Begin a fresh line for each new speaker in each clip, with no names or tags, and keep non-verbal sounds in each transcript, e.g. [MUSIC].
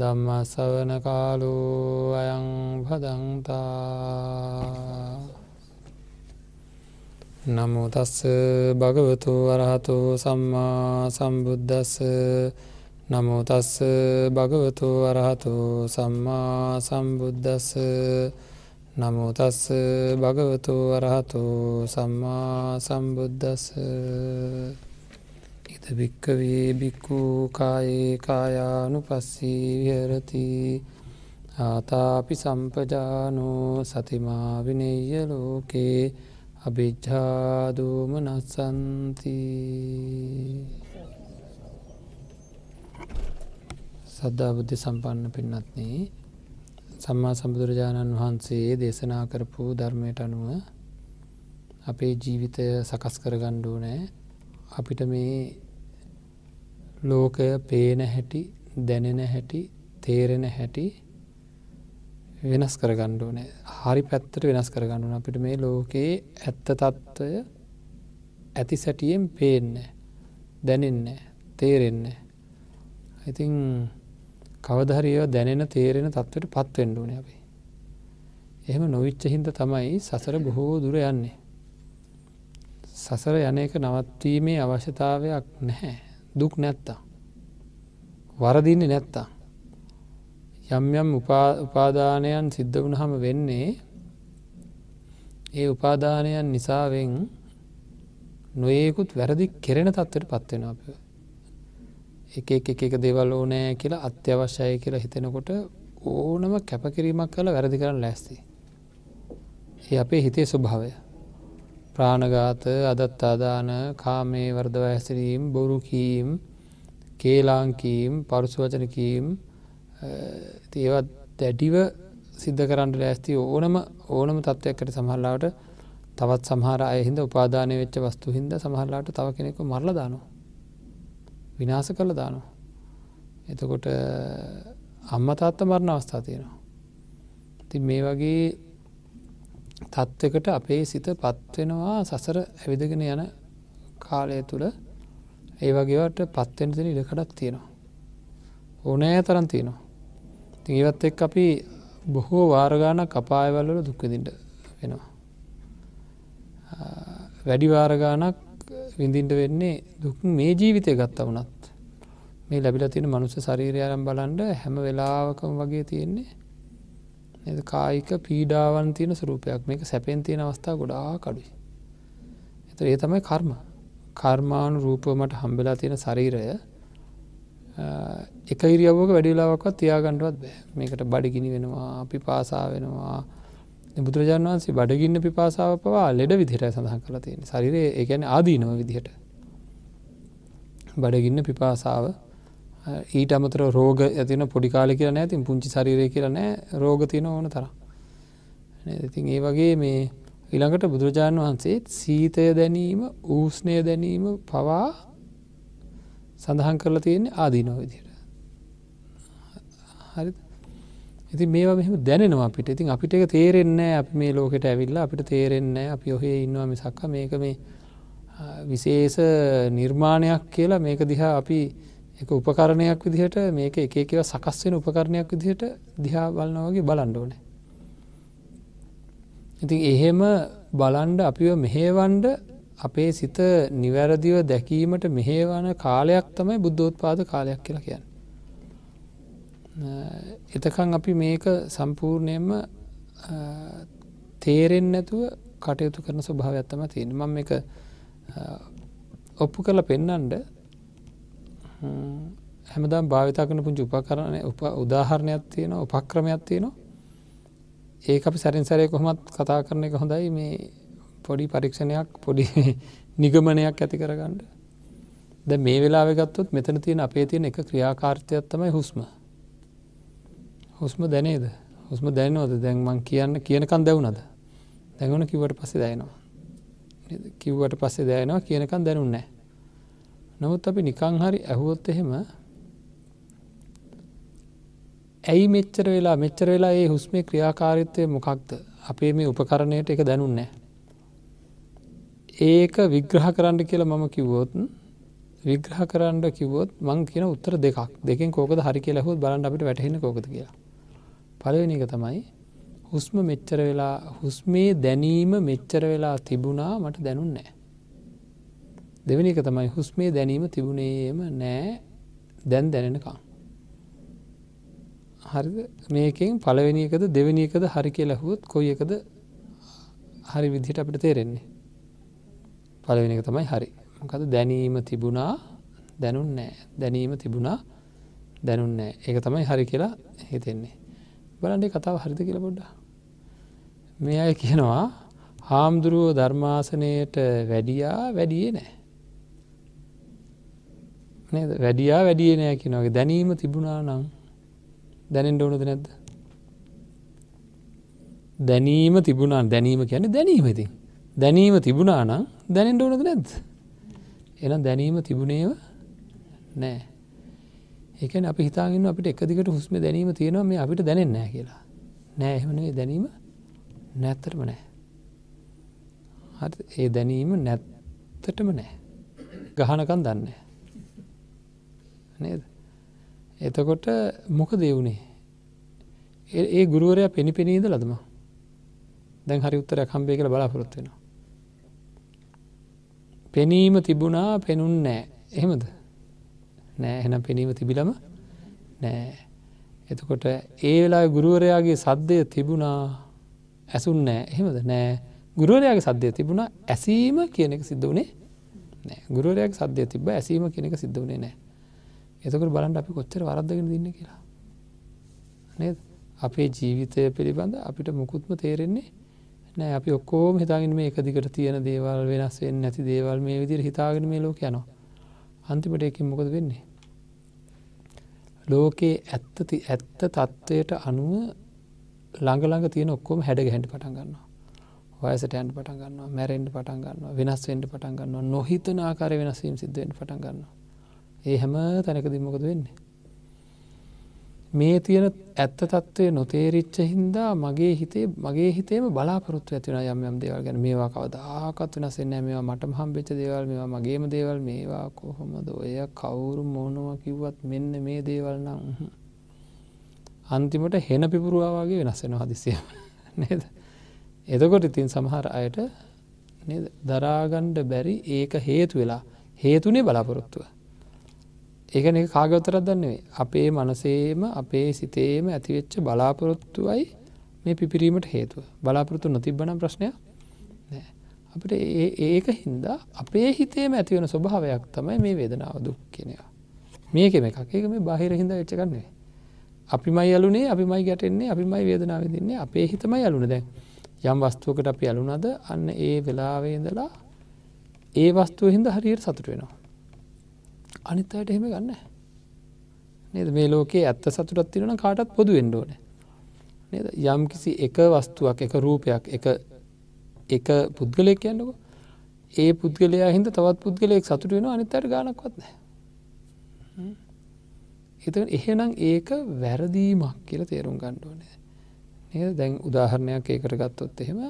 ධම්මසවන කාලු අයං පදන්තා නමුතස්ස භගවතු වරහතු සම්මා සම්බුද්ධස්ස නමුතස්ස භගවතු වරහතු සම්මා සම්බුද්ධස්ස නමුතස්ස භගවතු වරහතු සම්මා සම්බුද්ධස්ස ඉද භික්කවේ බික්කු කායේ කායානු පස්සී විහරති ආතාපි සම්පජානෝ සතිමාවිනෙය ලෝකේ අභිජ්ජාදූම නස්සන්ති සද්ධා බුද්ධ සම්පන්න පින්නත්න්නේ සම්මා සම්බුදුරජාණන් වහන්සේ දේශනා කරපු ධර්මයට අනුව අපේ ජීවිතය සකස් කරගණ්ඩුව නෑ අපිට මේ ලෝකය පේන හැටි දැනෙන හැටි තේරෙන හැටි වෙනස් කරගණ්ඩුවනේ හරි පැත්තට වෙනස් කරගණුන අපිට මේ ලෝකයේ ඇත්ත තත්ත්වය ඇති සැටියෙන් පේන්න දැනෙන්න තේරෙන්න ඉතිං කවදහරියෝ දැනෙන තේරෙන තත්වට පත්වෙන්ඩුවන අපි එහෙම නොවිච්ච හින්ද තමයි සසර බොහෝ දුර යන්නේ සසර යන එක නවත්වීමේ අවශ්‍යතාවයක් නැහැ දුක් නැත්තා. වරදින්නේ නැත්තා. යම් යම් උපාදානයන් සිද්ධ වුණහම වෙන්නේ ඒ උපාදානයන් නිසාවෙන් නොයෙකුත් වැරදි කෙරෙන තත්වට පත්වෙන අප එක එක එක දෙවල් ඕනෑ කියලා අත්‍යවශ්‍යය කියලා හිතෙනකොට ඕනම කැපකිරීමක් කළ වැරදි කරන්න ලැස්ති. ඒ අපේ හිතේ ස්වභාවය ප්‍රාණගාත අදත්තාදාන කාමේ වර්ධව හැසිරීම් බොරුකීම් කේලාංකීම් පරුසුවචනකීම් ඒවත් දැඩිව සිද්ධ කරන්නට ලෑස්ති ඕනම ඕනම තත්ත්වයක්කට සමහල්ලාට තවත් සමහර අයහින්ද උපාදානය වෙච්ච වස්තු හින්ද සමහල්ලාට තව කෙනෙකු මරලදානවා. විනාස කළ දානවා. එතකොට අම්ම තාත්ත මරණ අවස්ථා තියෙනවා. ති මේ වගේ තත්ත්වකට අපේ සිත පත්වෙනවා සසර ඇවිදගෙන යන කාලය තුළ ඒ වගේවට පත්වෙන්තින ඉඩකඩක් තියෙනවා. ඕනෑ තරන් තියෙනවා. ති ඒවත් එක් අපි බොහෝ වාරගාන කපායවල්වල දුක්කදිට වෙනවා. වැඩි වාරගානක් විඳින්ට වෙන්නේ දුක් මේ ජීවිතය ගත්ත වනත් මේ ලැබිල තියෙන මනුස ශරීරයරම් බලන්ඩ හැම වෙලාවකම වගේ තියෙන්නේ කායික පීඩාවන් තියෙන සුරූපයක් මේක සැපෙන් තියෙන අවස්ථා ගොඩා කඩුයි. එත ඒ තමයි කර්ම කර්මාණු රූපමට හම්බෙලා තියෙන ශරීරය එක ඉරියව්වක වැඩිලාවක්වත් තියාගණ්ඩුවත් බෑ මේකට බඩිගිනි වෙනවා අපි පාසා වෙනවා බුදුරජාන් වන්සේ බඩගින්න පිපාසාව පවා ලෙඩ විදිහට සඳහන් කළ තියෙන ශරිරය ඒගැන ආදීනව විදිහට බඩගින්න පිපාසාව ඊට අමතර රෝග ඇතින පොඩිකාල කියලා නෑ තින් පුංචි ශරීරය කියලා නෑ රෝග තියෙන ඕන තරම් ඉතින් ඒ වගේ මේ ඉළඟට බුදුරජාණන් වහන්සේ සීතය දැනීම ඌස්නය දැනීම පවා සඳහන් කරලා තියෙන්නේ ආදීනෝ විදියට හරි ඉති මේ මෙම දැනවා අපිට ඉතින් අපිට එක තේරෙන්නේ අපි මේ ලෝකෙට ඇවිල්ලා අපිට තේරෙන්නේ අපි ඔහේ ඉන්නවා මිසක්ක මේක මේ විශේෂ නිර්මාණයක් කියලා මේක දිහා අපි එක උපකරණයක් විදිහට මේක එක එකව සකස් වෙන උපකරණයක් විදිහට දිහා බලනවා වගේ බලන්න ඕනේ. ඉතින් එහෙම බලන්ඩ අපිව මෙහෙවන්ඩ අපේ සිත නිවැරදිව දැකීමට මෙහෙවන කාලයක් තමයි බුද්ධෝත්පාද කාලයක් කියලා කියන්න. එතකං අපි මේක සම්පූර්ණයෙන්ම තේරෙන් නැතුව කටයුතු කරන ස්වභාවයක්ත්තම තියෙන ම එක ඔප්පු කරලා පෙන්නන්ඩ හැමදම් භාවිතා කන පුංචි උපකරණය උප උදාහරණයක් තියෙන උපක්‍රමයක් තියෙනවා ඒ අපි සැරින් සැරය කොහොමත් කතා කරන එක හොඳයි මේ පොඩි පරීක්ෂණයක් පොඩි [LAUGHS] නිගමනයක් ඇති කරගන්න ද මේ වෙලා ගත්තුත් මෙතන තියෙන අපේ තියෙන එක ක්‍රියාකාර්තයක් තමයි හුස්ම හුස්ම දැනේද හුස්ම දැනවද දැන්මං කියන්න කියනකන් දැවුනද දැඟුණ කිවට පස්සේ දැයනවා කිව්වට පස්සේ දෑනවා කියනකන් දැනුන්නෑ නමුත් අපි නිකං හරි ඇහුවොත් එහෙම ඇයි මෙච්චර වෙලා මෙච්චර වෙලා ඒ හුස්මේ ක්‍රියාකාරිත්වය මොකක්ද අපේ මේ උපකරණයට එක දැනුන්නේ. ඒක විග්‍රහ කරන්න කියලා මම කිව්වෝතුන් විග්‍රහ කරන්න කිවොත් මං කියන උත්තර දෙකක් දෙකින් කෝකද හරි කියලා හුත් බලන්න අපිට වැටහෙන කෝකද කියලා. පලවෙෙන එක තමයි හුස්ම මෙච්චර වෙලා හුස්මේ දැනීම මෙච්චර වෙලා තිබුණා මට දැනුන්නෑ. දෙවැනි එක තමයි හුස්මේ දැනීම තිබුණේම නෑ දැන් දැනෙනකං. හරි මේකෙන් පලවෙනි එකද දෙවැනි එකද හරි කියලහුත් කොයි එකද හරි විදිහට අපිට තේරෙන්නේ. පලවෙනි එක තමයි හරි මොකද දැනීම තිබුණා දැනුන් නෑ දැනීම තිබුණා දැනුන් නෑ ඒක තමයි හරි කියලා හිතෙන්නේ. බලන්ඩේ කතාව හරිද කියල බොඩ්ඩ. මේ අය කියනවා හාමුදුරුවෝ ධර්මාසනයට වැඩියා වැඩියේ නෑ. නේද වැඩියා වැඩිය නෑ කියනගේ දැනීම තිබුණා නම් දැනෙන්ට ඕනද නැද්ද දැනීම තිබුණා දැනීම කියන්නේ දැනීම ඉතින් දැනීම තිබුණා නම් දැනෙන්ට ඕනද නැද්ද එනම් දැනීම තිබුණේව නෑ ඒකන අපි හිතාගන්න අපිට එකදිකට හුස්ම දැනීම තියෙනවා මේ අපිට දැනෙන් නෑ කියලා නෑ එහමනේ දැනීම නැත්තරම නෑ හරි ඒ දැනීම නැත්තටම නෑ ගහනකන් දන්නේ නේද. එතකොට මොක දෙවුණේ. ඒ ගුරුවරය පෙනි පෙනීද ලදම දැන් හරි උත්තර කම්බේ කළ බලාපොරොත්වෙනවා. පෙනීම තිබුණා පෙනුන් නෑ එහෙමද නෑ එනම් පෙනීම තිබිලම නෑ එතකොට ඒ වෙලා ගුරුවරයාගේ සද්ධය තිබුණා ඇසුන් නෑ එහෙමද නෑ ගුරුවරයාගේ සද්ධය තිබුණා ඇසීම කියන එක සිද්ධ වනේ ගුරුවරයක් සද්‍යය තිබ ඇසීම කෙනෙක සිද්ධ වනේ නෑ එතකට බලන්ට අපි කොච්චර වරද්දගෙන දින්න කියලා නේද අපේ ජීවිතය පිළිබඳ අපිට මුකුත්ම තේරෙන්නේ නෑ අපි ඔක්කෝම හිතාගෙන මේ එකදිකට තියෙන දේවල් වෙනස් වෙන් නැති දේවල් මේ විදිර හිතාගෙන මේ ලෝක යනවා අන්තිමට එකින් මොකද වෙන්නේ ලෝකයේ ඇත්තති ඇත්ත තත්ත්වයට අනුව ළඟළඟ තියෙන ඔක්කොම හැඩ ගැහැට පටන් ගන්නවා වයසට ඇන්ට පටන් ගන්නවා මැරෙන්ඩ පටන් ගන්නවා වෙනස් වෙන්ට පටන් ගන්නවා නොහිතන ආකාර වෙනස්වීම් සිද්ධෙන් පටන් ගන්නවා ඒ හැම තැනකදී මොකද වෙන්නේ. මේ තියෙන ඇත්ත තත්ත්වය නොතේරිච්ච හින්දා මගේ හිතේ මගේ හිතේම බලාපොරොත්තු ඇතින යම් යම් දේවල් ගැන මේවා කවදාකත් වෙනසෙන්නේ මේවා මටම හම්බෙච්ච දේවල් මේවා මගේම දේවල් මේවා කොහොමද ඔය කවුරු මොනවා කිව්වත් මෙන්න මේ දේවල් නම් අන්තිමට හෙන පිපුරුවා වගේ වෙනස් වෙනවා හදිසිය [LAUGHS] නේද එතකොට ඉතින් සමහර අයට දරාගණ්ඩ බැරි ඒක හේතු වෙලා හේතුනේ බලාපොරොත්තුව ඒකන එක කාගවතරක් දන්නේ අපේ මනසේම අපේ සිතේම ඇතිවෙච්ච බලාපොරොත්තුවයි මේ පිපිරීමට හේතුව බලාපොරොත්තු නොතිබ්බන ප්‍රශ්නයක් නෑ අපට ඒක හින්දා අපේ හිතේම ඇතිවන ස්වභාවයක් තමයි මේ වේදනාව දුක් කෙනවා මේකෙම එකක් ඒක මේ බාහිර හිද වෙච්චකන්නේ අපි මයි යලුනේ අපි මයි ගැටෙන්නේ අපි මයි වේදනාව දෙන්නේ අපේ හිතමයි යලුන දැන් යම් වස්තුවකට අපි යලුනද අන්න ඒ වෙලාවේදලා ඒ වස්තුව හින්ද හරියට සතුට වෙනවා අනිත් අයට එහෙම ගන්න නේද මේ ලෝකයේ ඇත්ත සතුරත් තිරෙන කාටත් පොදු වෙන්ඩෝන නේද යම් කිසි එක වස්තුවක් එක රූපයක් එක එක පුද්ගලයක් කියන්නක ඒ පුද්ගලයා හින්ද තවත් පුද්ගලයෙක් සතුට වෙන අනිත් අයට ගානක්වත් නෑ එත එහෙනම් ඒක වැරදීමක් කියල තේරුම් ගණ්ඩෝනේ නේද දැන් උදාහරණයක් ඒකට ගත්තොත් එහෙම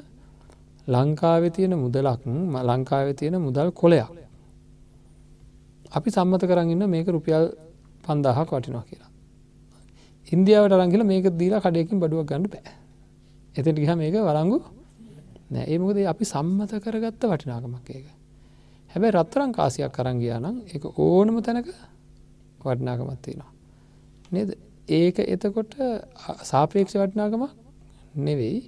ලංකාවේ තියෙන මුදලක් ලංකාවේ තියෙන මුදල් කොලයක් අපි සම්මත කරන්න මේක රුපියල් පන්දාහක් වටිනවා කියලා. ඉන්දියාවට රංගිල මේක දීලා කඩයකින් බඩුවක් ගන්න පෑ. එතට ගිහ මේක වරංගු ඒමකද අපි සම්මත කරගත්ත වටිනාකමක් ඒක. හැබැයි රත්තරං කාසියක් කරන් ගියා නම් එක ඕනම තැනක වටිනාකමත්තිනවා. නද ඒක එතකොට සාපේක්ෂ වටිනාකමක් නෙවෙයි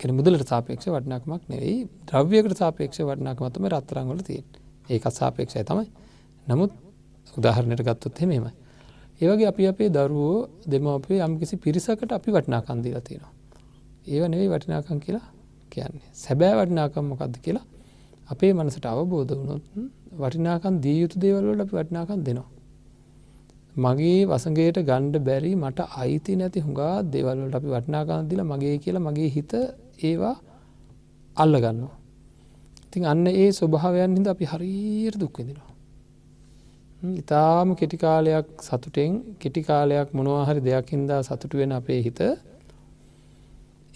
කෙන මුදලට සාපේක්ෂ වටනාකමක් නෙවෙයි ද්‍රව්‍යකට සාපේක්ෂ වටනාකමතම රත්තරංගල තියෙන්. ඒකත් සාපේක්ෂය තමයි නමුත් උදාහරණයට ගත්තොත් හෙමම. ඒවගේ අපි අපේ දරුවෝ දෙමපේ යම්කිසි පිරිසකට අපි වටනාකන්දී තියෙනවා. ඒව නෙවෙයි වටිනාකම් කියලා කියන්නේ. සැබෑ වටිනාකම් මොකක්ද කියලා අපේ මනසට අවබෝධ වුණොත් වටිනාකන් දී යුතු දේවල්වල අපි වටිනාකන් දෙනවා. මගේ වසගේට ගණ්ඩ බැරි මට අයිති නැති හුඟා දෙවල්ලට අපි වටනාකාන්දිල මගේ කියලා මගේ හිත ඒවා අල්ලගන්නවා. ඉතින් අන්න ඒ ස්වභාවයන් හිද අපි හරීර දුක්විදිනවා. ඉතාම කෙටිකාලයක් සතුටෙන් කෙටිකාලයක් මොනවාහරි දෙයක් හින්දා සතුට වෙන අපේ හිත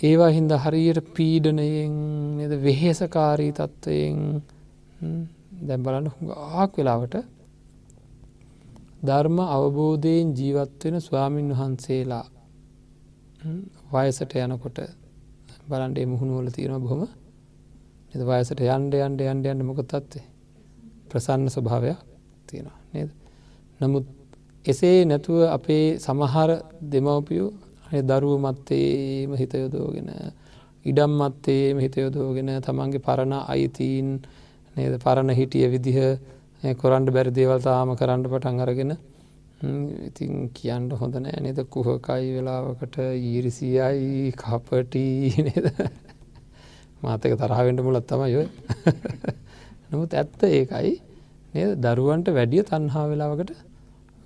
ඒවා හින්ද හරියට පීඩනයෙන් නද වෙහෙසකාරී තත්ත්වයෙන් දැම්බලන්න හුඟක් වෙලාවට ධර්ම අවබෝධයෙන් ජීවත්වෙන ස්වාමීන් වහන්සේලා වයසට යනකොට බලන්ඩේ මුහුණුවල තියෙන බොහොම එද වයසට යන්ඩ යන්ඩ යන්ඩ යන්න මොක තත්වේ ප්‍රසන්න ස්වභාවයක් තියෙනවා නේද. නමුත් එසේ නැතුව අපේ සමහර දෙමවපියෝ දරුව මත්තේම හිතයොදෝගෙන ඉඩම් මත්තේම හිතයොදෝගෙන තමන්ගේ පරණ අයිතීන් නේද පරණ හිටිය විදිහ කොරන්ඩ බැරිදේවල් තාම කරන්න පටන් අරගෙන ඉතින් කියන්න හොඳ නෑ නේද කුහකයි වෙලාවකට ඊරිසියයි කපටී නේද මාතක තරහාවෙන්ට මුලත් තමයි යොයි නමුත් ඇත්ත ඒකයි නද දරුවන්ට වැඩිය තන්හා වෙලාවකට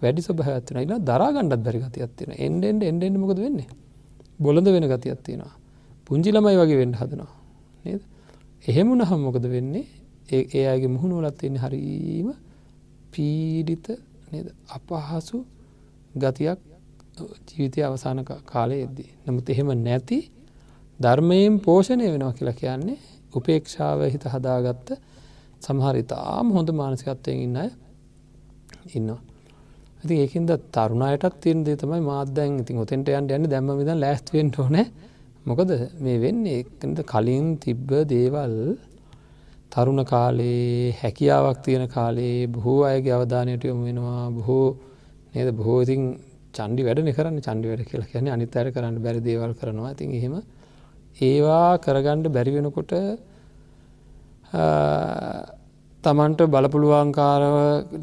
වැඩි සොභහත්වන ඉලා දරාගණ්ඩත් බැරි ගතියත්තින එන්ඩෙන්ඩ එන්ඩෙන්ඩ මොකද වෙන්නේ බොලඳ වෙන ගතියත්තිෙනවා පුංචි ළමයි වගේ වෙන්ඩ හදනවා නද එහෙමුණ හම් මොකද වෙන්නේ ඒ ඒයාගේ මුහුණු ලත්වෙන්නේ හරීම පීඩිත නද අපහසු ගතියක් ජීවිතය අවසාන කාලය එද්දී නමුත් එහෙම නැති ධර්මයෙන් පෝෂණය වෙනවා කියලා කියන්නේ උපේක්ෂාව හිත හදාගත්ත සමහරිතාම හොඳ මානසිකත්වයෙන් ඉන්න අය ඉන්නවා. ඇති ඒකින්ද තරුණයටත් තිරන් දේ තමයි මාධ්‍යන් ඉතින් ඔතෙන්ට යන් යන්න දැම්ම විදන් ලැස්වෙන්ට ඕන මොකද මේ වෙන්නේ එකද කලින් තිබ්බ දේවල් තරුණ කාලේ හැකියාවක් තියෙන කාලේ බොහෝ අයගේ අවධානයට යොමු වෙනවා බොහෝ නේද බොහෝතින් චන්ඩි වැඩ කරන්න චන්ඩි වැඩ කියලා කියන්නේ අනිතර කරන්න බැරි දේවල් කරනවා ඇතින් එහෙම ඒවා කරගණ්ඩ බැරිවෙනකොට තමන්ට බලපුළුවන්කාරව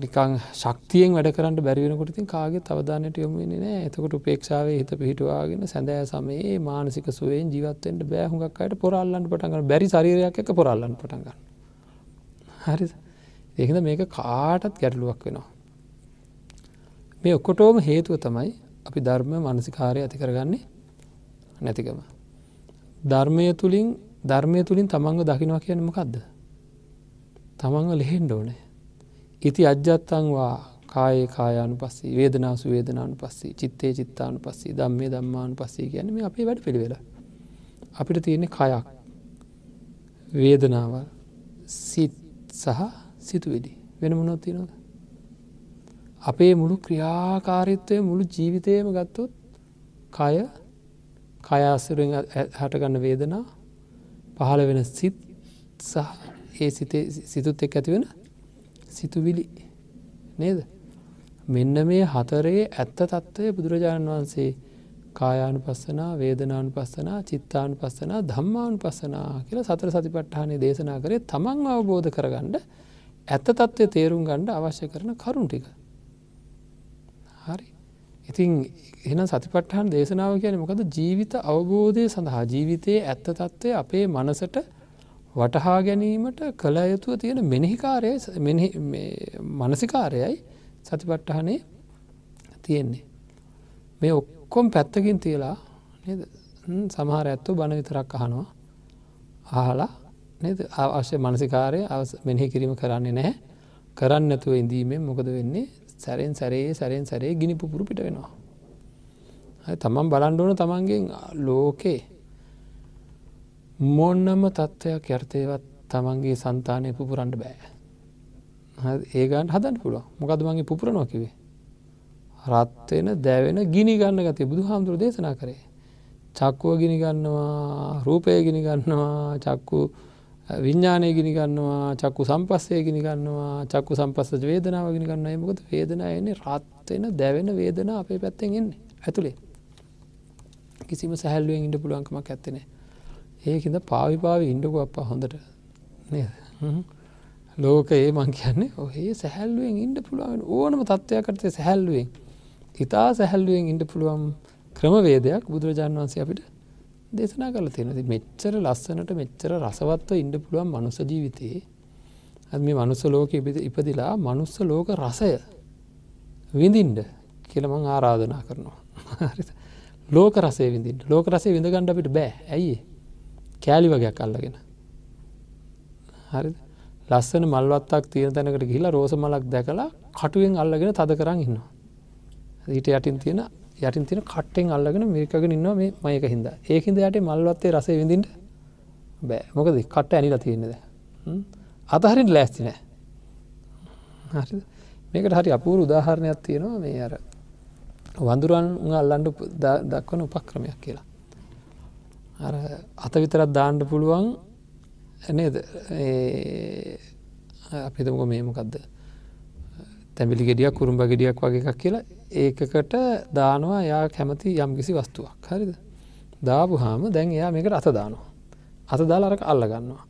නිකං ශක්තියෙන් වැඩ කරට බැරිවෙනකොටින් කාගේ තවදානයට යොමුන්නේ නෑ එතකොට උපේක්ෂාව හිත පිහිටවාගෙන සැඳෑ සමයේ මානසික සුවෙන් ජීවත්තෙන්ට බෑහුඟක් අයට පොරල්ලන්න පටන්ගන්න බැරි ශරීරයක් එක පොරල්ලන්න පටන්ගන්න හරි ඒකද මේක කාටත් ගැටලුවක් වෙනවා මේ ඔක්කොටෝම හේතුව තමයි අපි ධර්ම මනසිකාරය ඇති කරගන්නේ නැතිකම ධර්මය තුළින් ධර්මය තුළින් තමන්ග දකිනවා කියන මොකක්ද තමන්ග ලෙහෙන්ඩ ඕනෑ ඉති අජ්ජත්තන්වා කාය කායානු පස්සේ වේදනාසු වේදනානු පස්සේ චිත්තේ චිත්තානු පස්සේ දම්මේ දම්මානු පස්සේ ගැන මේ අපේ වැඩ පිළිවෙල අපිට තියෙන කයක් වේදනාව සිත් සහ සිතුවෙඩි වෙන මොනොත්තිනොද අපේ මුළු ක්‍රියාකාරිත්වය මුළු ජීවිතයම ගත්තොත් කය කයාසුරෙන් හටගන්න වේදනා පහළ වෙන සිත් සහ ඒ සිතේ සිතුත් එක් ඇතිවෙන සිතුවිලි නේද මෙන්න මේ හතරේ ඇත්ත තත්ත්වය බුදුරජාණන් වහන්සේ කායානු පස්සනා වේදනානු පස්සනා චිත්තානු පස්සනා ධම්මානු පස්සනා කියලා සතර සතිපට්ඨානය දේශනා කරේ තමන් අවබෝධ කරගණ්ඩ ඇත්ත තත්ත්වය තේරුම් ගණ්ඩ අවශ්‍ය කරන කරුන් ටික හරි ඉතින් එහෙනම් සතිපට්ඨාන දේශනාව කියන්නේ මොකද ජීවිත අවබෝධය සඳහා ජීවිතයේ ඇත්ත తත්වය අපේ මනසට වටහා ගැනීමට කළ යුතුව තියෙන මෙනෙහිකාරය මනසිකාරයයි සතිපට්ටහනේ තියෙන්නේ. මේ ඔක්කොම් පැත්තකින් තියලා සමහර ඇත්තු බණ විතරක් අහනවා අහලා අවශ්‍ය මනසිකාරය මෙනෙහි කිරීම කරන්නේ නැහැ කරන්න ඇතුව ඉඳීමෙන් මොකද වෙන්නේ සැරෙන් සැරේ සැරෙන් සැරේ ගිනි පුපුරු පිට වෙනවා. තමන් බලන්ඩෝන තමන්ගෙන් ලෝකේ මොන්නම තත්ත්වයක් යර්ථයවත් තමන්ගේ සන්තානය පුපුරන්ඩ බෑ. ඒගන් හදන් පුළ මොකද මගේ පුපුරනවා කිවේ. රත්වෙන දැවෙන ගිනි ගන්න ගතය බුදු හාමුදුර දේශනා කරේ. චක්කුව ගිනි ගන්නවා රූපය ගිනි ගන්නවා චක්කු විඤ්ඥානය ගිනි ගන්නවා චක්කු සම්පස්සය ගිනි ගන්නවා චක්කු සම්පස්සජ වේදනාව ගෙන ගන්න යමකද වේදනා එන්නේ රත්වෙන දැවෙන වේදන අපේ පැත්තෙන් එන්නේ ඇතුළේ කිසිම සැහැල්ලුවෙන් ඉඩ පුළුවන්කමක් ඇත්තනේ ඒකද පාවිපාව ඉන්ඩකු අපා හොඳට ලෝක ඒ මං කියන්නේ ඔහේ සැහැල්ලුවෙන් ඉන්ඩ පුළුවන් ඕනම තත්ත්වයක්කටේ සැහැල්ලුවෙන් ඉතා සැහැල්ලුවෙන් ඉන්ඩ පුළුවන් ක්‍රමවේදයක් බුදුරජාන් වන්සේ අපිට දේශනා කල තියෙනති මෙච්චර ලස්සනට මෙච්චර රසවත්ව ඉන්ඩ පුළුවන් මනුස ජීවිතයේ ඇ මේ මනුස්ස ලෝක ඉපදිලා මනුස්ස ලෝක රසය විඳින්ඩ කියලමං ආරාධනා කරනවා [LAUGHS] ලෝක රසේ විඳින්ට ලෝක රසේ විඳගණ්ඩ අපිට බෑ ඇයි කෑලි වගයක් අල්ලගෙන හරි ලස්සන මල්වත්තක් තියෙන තැනකට ගිහිලා රෝස මලක් දැකලා කටුවෙන් අල්ලගෙන තද කරන්න ඉන්නවා ඊට යටින් තියෙන යටින් තින කට්ටෙන් අල්ලගෙන මිරිකගෙන ඉන්නවා මේ මයක හිද ඒහිද යට මල්වත්තේ රස විඳින්ට බෑ මොකද කට ඇනිලා තියෙන්නේද අතහරින් ලෑස්ති නෑ මේකට හරි අපූරු උදාහරණයක් තියෙනවා මේ අර වඳුරන් අල්ලන්ඩ දක්වන උපක්‍රමයක් කියලා අර අත විතරත් දාණ්ඩ පුළුවන් නේද අපිතමක මේමකක්ද තැබිලි ගෙඩියක් කුරුම්ඹ ගෙඩියක් වගේ එකක් කියලා ඒකට දානවා යා කැමති යම් කිසි වස්තුවක් හරිද දාපු හාම දැන් එයා මේකට අත දානවා අත දාලාරක අල්ලගන්නවා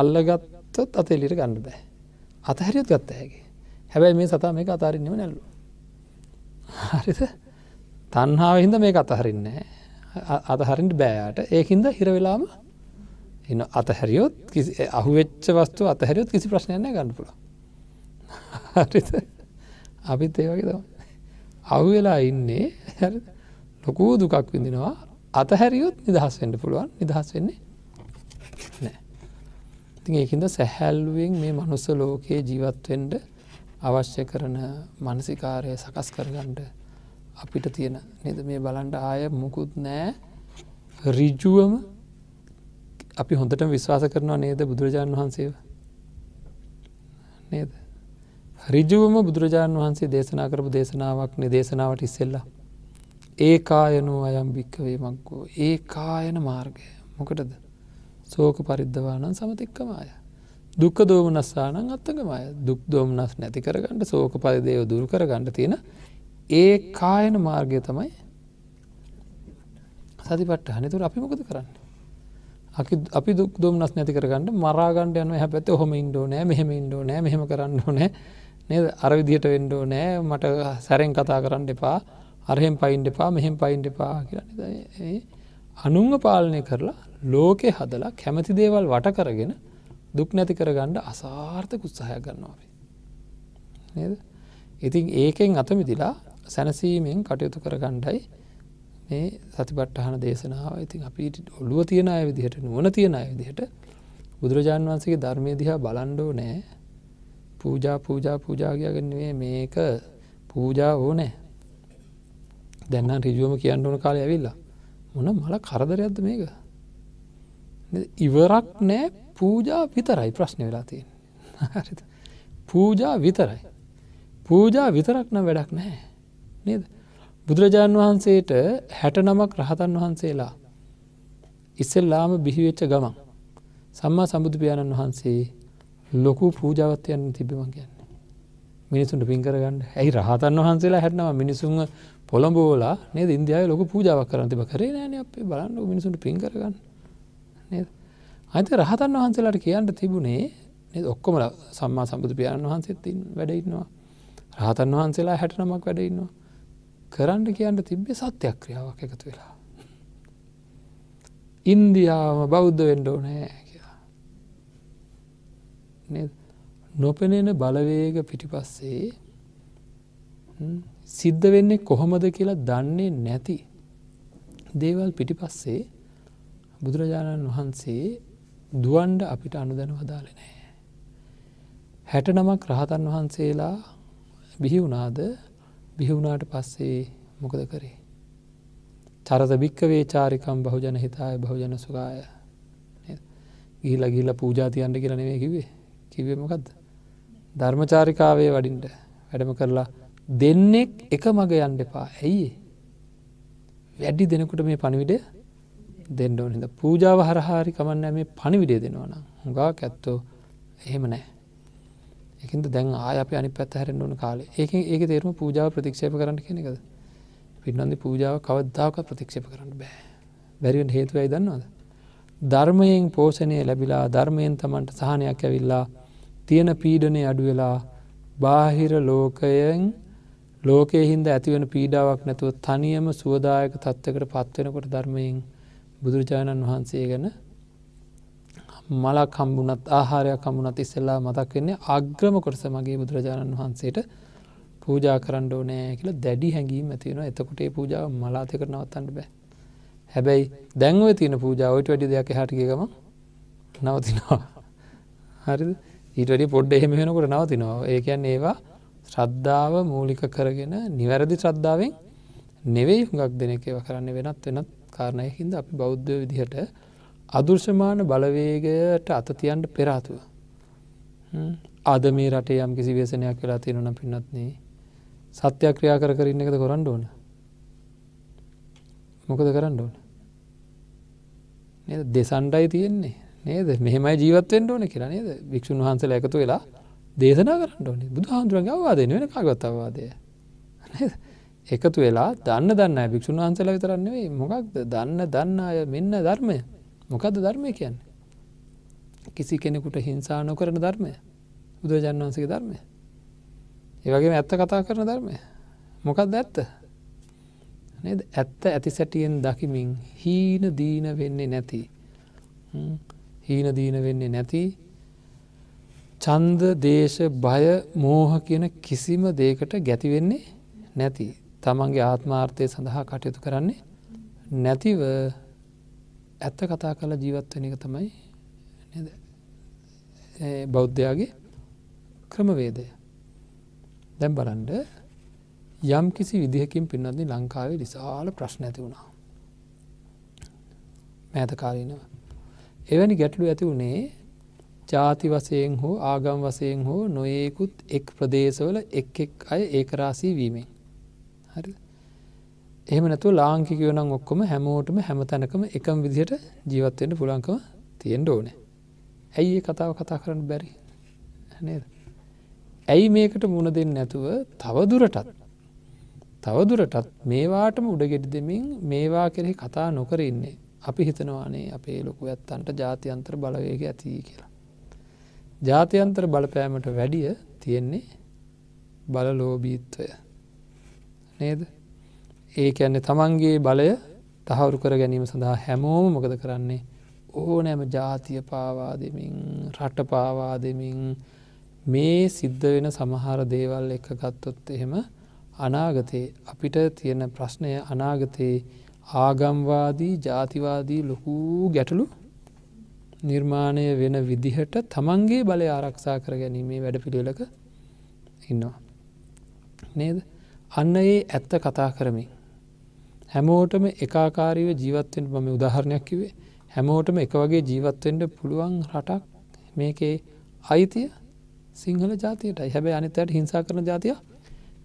අල්ලගත්තොත් අතෙලිට ගන්න බෑ අතහැරියොත් ගත්ත හැකි හැබැයි මේ සතා මේක අතාරන්නම නැල්ලු හරිද තන්හාාව හින්ද මේක අතහරින්නේ අතහරින්ට බෑයට ඒහින්ද හිරවෙලාම එන්න අතහැරියොත් අහුවෙච්ච වස්තු අතහැරියොත් කිසි ප්‍රශ්නයන්න ගන්න පුළ [LAUGHS] හරිත අපිත් ඒ වගේ තම අව්වෙලා ඉන්නේ ලොකූ දුකක් විඳිනවා අතහැරියොත් නිදහස්වෙන්ට පුළුවන් නිදහස් වෙන්නේ නෑ ඉතින් ඒහින්ද සැහැල්ුවෙන් මේ මනුස්ස ලෝකයේ ජීවත්වෙන්ඩ අවශ්‍ය කරන මනසිකාරය සකස් කරගන්ඩ අපිට තියෙන නද මේ බලන්ට ආය මුකුත් නෑ රිජුවම අපි හොඳට විශ්වාස කරනවා නේද බුදුරජාණන් වහන්සේව නේද රිජුවම බුදුරජාණන් වහන්සේ දේශනා කරපු දේශනාවක් නිදේශනාවට ඉස්සෙල්ලා. ඒ කායනු අයම් භික්කවේ මක්කෝ ඒ කායන මාර්ගය මොකටද සෝක පරිද්ධවානන් සමතික්කමාය. දුක්ක දෝමනස්සානං අත්තකමය දුක් දෝමනස් නැති කරගන්නට සෝක පරිදේව දුරු කරගන්න තියෙන ඒ කායන මාර්ගය තමයි සතිපට හනිතුර අපි මොකද කරන්න. අපි දුක් දොම්නස් නැති කරගන්න මරාගණ්ඩ යන හැපැත හොම ඉන්ඩෝ නෑ මෙහෙම ඉන්ඩෝ නෑ මෙහෙම කරන්න ඕනෑ නේද අර විදිහට වෙන්ඩෝ නෑ මට සැරෙන් කතා කරන්න එපා අරහෙම් පයින්ඩ එපා මෙහෙම පයින්ඩ එපා කියන්න අනුංග පාලනය කරලා ලෝකෙ හදලා කැමති දේවල් වට කරගෙන දුක් නැති කරගණ්ඩ අසාර්ථක උත්සාහය ගන්නවා නේද ඉතින් ඒකෙන් අතමිදිලා සැනසීමෙන් කටයුතු කරගණ්ඩයි මේ සතිපට්ටහන දේශනාව ඉතින් අපි ඔළුව තියෙන අය විදිහට නුවන තියෙන අය විදිහට බුදුරජාණන් වන්සගේ ධර්මය දිහා බලන්ඩෝ නෑ පූජා පූජා පූජාගයගන්නේ මේක පූජා ඕනෑ දැන්න රිජුවම කියන්න ඕන කාලය ඇවිල්ලා මොන මල කරදරයක්ද මේක ඉවරක් නෑ පූජා විතරයි ප්‍රශ්න වෙලා තියෙන [LAUGHS] පූජා විතරයි පූජා විතරක් නම් වැඩක් නැහැ නේද බුදුරජාණන් වහන්සේට හැට නමක් රහතන් වහන්සේලා ඉස්සෙල්ලාම බිහිවෙච්ච ගමන් සම්මා සම්බුදු පියාණන් වහන්සේ ලොකු පූජාවත්යන්න තිබිමන් කියන්නේ. මිනිසුන්ට පින්කරගන්න ඇයි රහතන් වහන්සේලා හැටනවා මිනිසුන් පොළඹෝලා නේද ඉන්දයාය ලොක පූජාවක් කරන්තිබ කරේ නෑන අපේ බලන්න මිනිසුන්ට පින්කරගන්න නේද. අත රහතන් වහන්සේලාට කියන්න තිබුණේ නද ඔක්කොම සම්මා සම්බුදු පියාණන් වහන්සේතින් වැඩඉන්නවා. රහතන් වහන්සේලා හැට නමක් වැඩඉන්නවා. කරන්න කියන්න තිබ්බේ සත්‍යක්‍රියාවක් එකතු වෙලා. ඉන්දියාව බෞද්ධ වෙන්ඩෝ නෑ නේද. නොපෙනෙන බලවේග පිටිපස්සේ සිද්ධ වෙන්නේ කොහොමද කියලා දන්නේ නැති. දේවල් පිටිපස්සේ බුදුරජාණන් වහන්සේ දුවන්ඩ අපිට අනුදැන වදාලෙ නෑ. හැට නමක් රහතන් වහන්සේලා බිහිවුනාද බිහිවුනාට පස්සේ මොකද කරේ. චරත භික්කවේ චාරිකම් බහුජන හිතාය බහුජන සුගාය ගිහිල ගිල්ල පූජාතියන්ට කියලනෙවේ කිවේ කිවමකක්ද ධර්මචාරිකාවේ වඩින්ට වැඩම කරලා දෙන්නෙක් එක මග යන්න එපා ඇයි වැඩි දෙනකුට මේ පණිවිඩය දෙන්න ඕනද පූජාව හරහාරි කමන්න මේ පණිවිඩේ දෙනවා නම් හුඟා ඇත්තෝ එහෙම නෑ එකද දැන් ආය අප අනි පැත්හැරෙන් ඕන කාලේ ඒක ඒක තේරම පූජාව ප්‍රතික්ෂප කරන්න කෙනෙකද පින්නන්දි පූජාව කවද්දාක ප්‍රතික්ෂප කරන්න බෑ බැරිවෙන් හේතුවයි දන්නවාද ධර්මයෙන් පෝෂණය ලැබිලා ධර්මයෙන් තමන්ට සහනයක් ඇවිල්ලා තියෙන පීඩනය අඩුවෙලා බාහිර ලෝකයෙන් ලෝකයේ හින්ද ඇතිවන පීඩාවක් නැතුව තනියම සුවදායක තත්ත්වකට පත්වෙනකොට ධර්මයෙන් බුදුරජාණන් වහන්සේ ගැන මලක් හම්බුනත් ආහාරයක් හම්බුනත් ඉස්සෙල්ලා මතක් වෙන්නේ අග්‍රම කොටස මගේ බුදුරජාණන් වහන්සේට පූජා කරන්න ඕනෑ කියලා දැඩි හැඟීම් ඇතිවෙන එතකොටේ පූජාව මලාතකට නවත්තන්න බෑ හැබැයි දැන්ව තියෙන පූජාවට වැඩි දෙයක් හටිගම නවතිනවා හරිද ඊටඩි පොඩ්ඩ එහෙම වෙනකොට නවතිනවා ඒකැන් ඒවා ශ්‍රද්ධාව මූලික කරගෙන නිවැරදි ශ්‍රද්ධාවෙන් නෙවෙයි හුඟක් දෙනෙක ඒව කරන්න වෙනත් වෙනත් කාරණයහින්ද අපි බෞද්ධ විදිහට අදුර්ශමාන බලවේගයට අතතියන්ට පෙරාතුව. අද මේ රටේ යම් කිසි වේසනයක් වෙලා තියෙනන පින්නත්න්නේ සත්‍යයක් ක්‍රියා කර කරන්න එකද කොරන්න ඕන මොකද කරන්න ඕන දෙසන්ඩයි තියෙන්නේ නේද මෙහෙමයි ජීවත්වෙන් ඕන කියලා නේද භික්ෂූන් වහන්සල එකතු වෙලා දේශනා කරන්න ඕනේ බුදුහාන්දුරන්ගේ අවවාදය වෙන කාගත් අවවාදය එකතු වෙලා දන්න දන්න භික්ෂූන් වහන්සල විතරන්නේ මොකක්ද දන්න දන්න අය මෙන්න ධර්මය මොකක්ද ධර්මය කියන්න කිසි කෙනෙකුට හිංසා නොකරන ධර්මය බුදුරජාන් වහන්සගේ ධර්මය ඒවගේ ඇත්ත කතා කරන ධර්මය මොකක්ද ඇත්ත ඇත්ත ඇති සැටියෙන් දකිමින් හීන දීන වෙන්නේ නැති 嗯。Mm. හීන දීන වෙන්නේ නැති චන්ද දේශ භය මෝහ කියන කිසිම දේකට ගැතිවෙන්නේ නැති තමන්ගේ ආත්මාර්ථය සඳහා කටයුතු කරන්නේ නැතිව ඇත්ත කතා කළ ජීවත්වෙන එක තමයි බෞද්ධයාගේ ක්‍රමවේදය දැම් බලන්ඩ යම් කිසි විදිහකින් පින්නදී ලංකාවේ විශාල ප්‍රශ්න ඇති වුණා මෑතකාලීනව එවැනි ගැටලු ඇති වුණේ ජාති වසයෙන් හෝ ආගම් වසයෙන් හෝ නොයෙකුත් එක් ප්‍රදේශවල එක් එක් අය ඒකරාසී වීමෙන් හරි එහෙම නැතුව ලාංකිකවනම් ඔක්කොම හැමෝටම හැම තැනකම එකම් විදිහට ජීවත්වෙන්ට පුලංකම තියෙන්ට ඕන ඇයි ඒ කතාව කතා කරන්න බැරි නේද ඇයි මේකට මුණ දෙන්න නැතුව තවදුරටත් තවදුරටත් මේවාටම උඩගෙඩි දෙමින් මේවා කෙරෙහි කතා නොකර ඉන්නේ අපි හිතනවානේ අපේ ලොකු ඇත්තන්ට ජාතියන්ත්‍ර බලවේග ඇති කියලා. ජාතියන්ත්‍ර බලපෑමට වැඩිය තියෙන්නේ බලලෝබීත්වය නේද ඒක ඇන්නේ තමන්ගේ බලය තහවුරු කර ගැනීම සඳහා හැමෝම මොකද කරන්නේ ඕනෑම ජාතිය පාවා දෙමින් රට පාවා දෙමින් මේ සිද්ධ වෙන සමහර දේවල් එක ගත්තොත් එහෙම අනාගතයේ අපිට තියෙන ප්‍රශ්නය අනාගතයේ ආගම්වාදී ජාතිවාදී ලොකූ ගැටලු නිර්මාණය වෙන විදිහට තමන්ගේ බලය ආරක්ෂා කර ගැනීමේ වැඩ පිළිලක ඉන්නවා. නේද අන්න ඒ ඇත්ත කතා කරමින්. හැමෝටම එකාකාරීව ජීවත්වෙන් මම උදාහරණයක් කිවේ හැමෝටම එක වගේ ජීවත්වෙන්ට පුළුවන් රටක් මේකේ අයිතිය සිංහල ජාතියටයි හැබැයි අනිතයට හිංසා කරන ජාතිය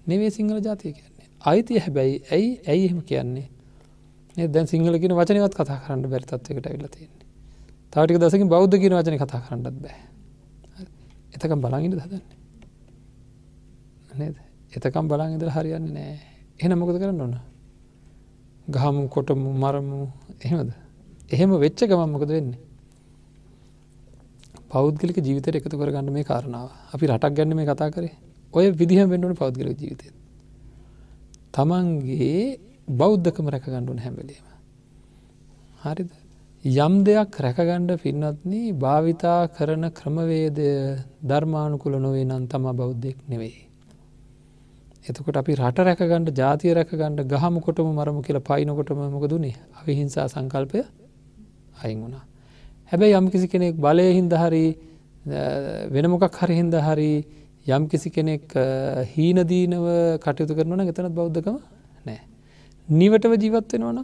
නෙවේ සිංහල ජාතිය කියන්නේ. අයිතිය හැබැයි ඇයි ඇයි එහෙම කියන්නේ දැන් සිංහල කියෙන වචනවත් කතා කරන්න බැරිතත්වකට ඇවිල තියෙන්නේ තවටික දසකින් බෞද්ධ කියන වචන කතා කරන්නත් බෑ එතකම් බලාගිට දදන්න නේද එතකම් බලාගෙදර හරියන්න නෑ එහෙන මොකද කරන්න ඕන ගහමු කොටමු මරමු එහෙමද එහෙම වෙච්ච ගමම්මකද වෙන්නේ පෞද්ගලික ජීවිතයට එකතු කරගන්න මේ කාරණාව අපි රටක් ගැන්න මේ කතා කරේ ඔය විදිහ වෙන්නුවන පෞද්ගලික ජීවිතය තමන්ගේ බෞද්ධකම රැකගණ්ඩුන් හැබලීම. හරිද. යම් දෙයක් රැකගණ්ඩ පින්නත්න්නේ භාවිතා කරන ක්‍රමවේදය ධර්මානුකුල නොවේ නම් තම බෞද්ධෙක් නෙවෙයි. එතකොට අපි රට රැකගණ්ඩ ජාතිය රැකගණ්ඩ ගහමකොටම මරම කියලා පයිනකොටම මොක දුනේ අවිහිංසා සංකල්පය අයින් වුණා. හැබැයි යම් කිසි කෙනෙක් බලයහින්ද හරි වෙනමොකක් හරිහින්ද හරි යම් කිසි කෙනෙක් හීනදීනව කටයුතු කරනන එතනත් බෞද්ධකම නිවටව ජීවත් වෙනවන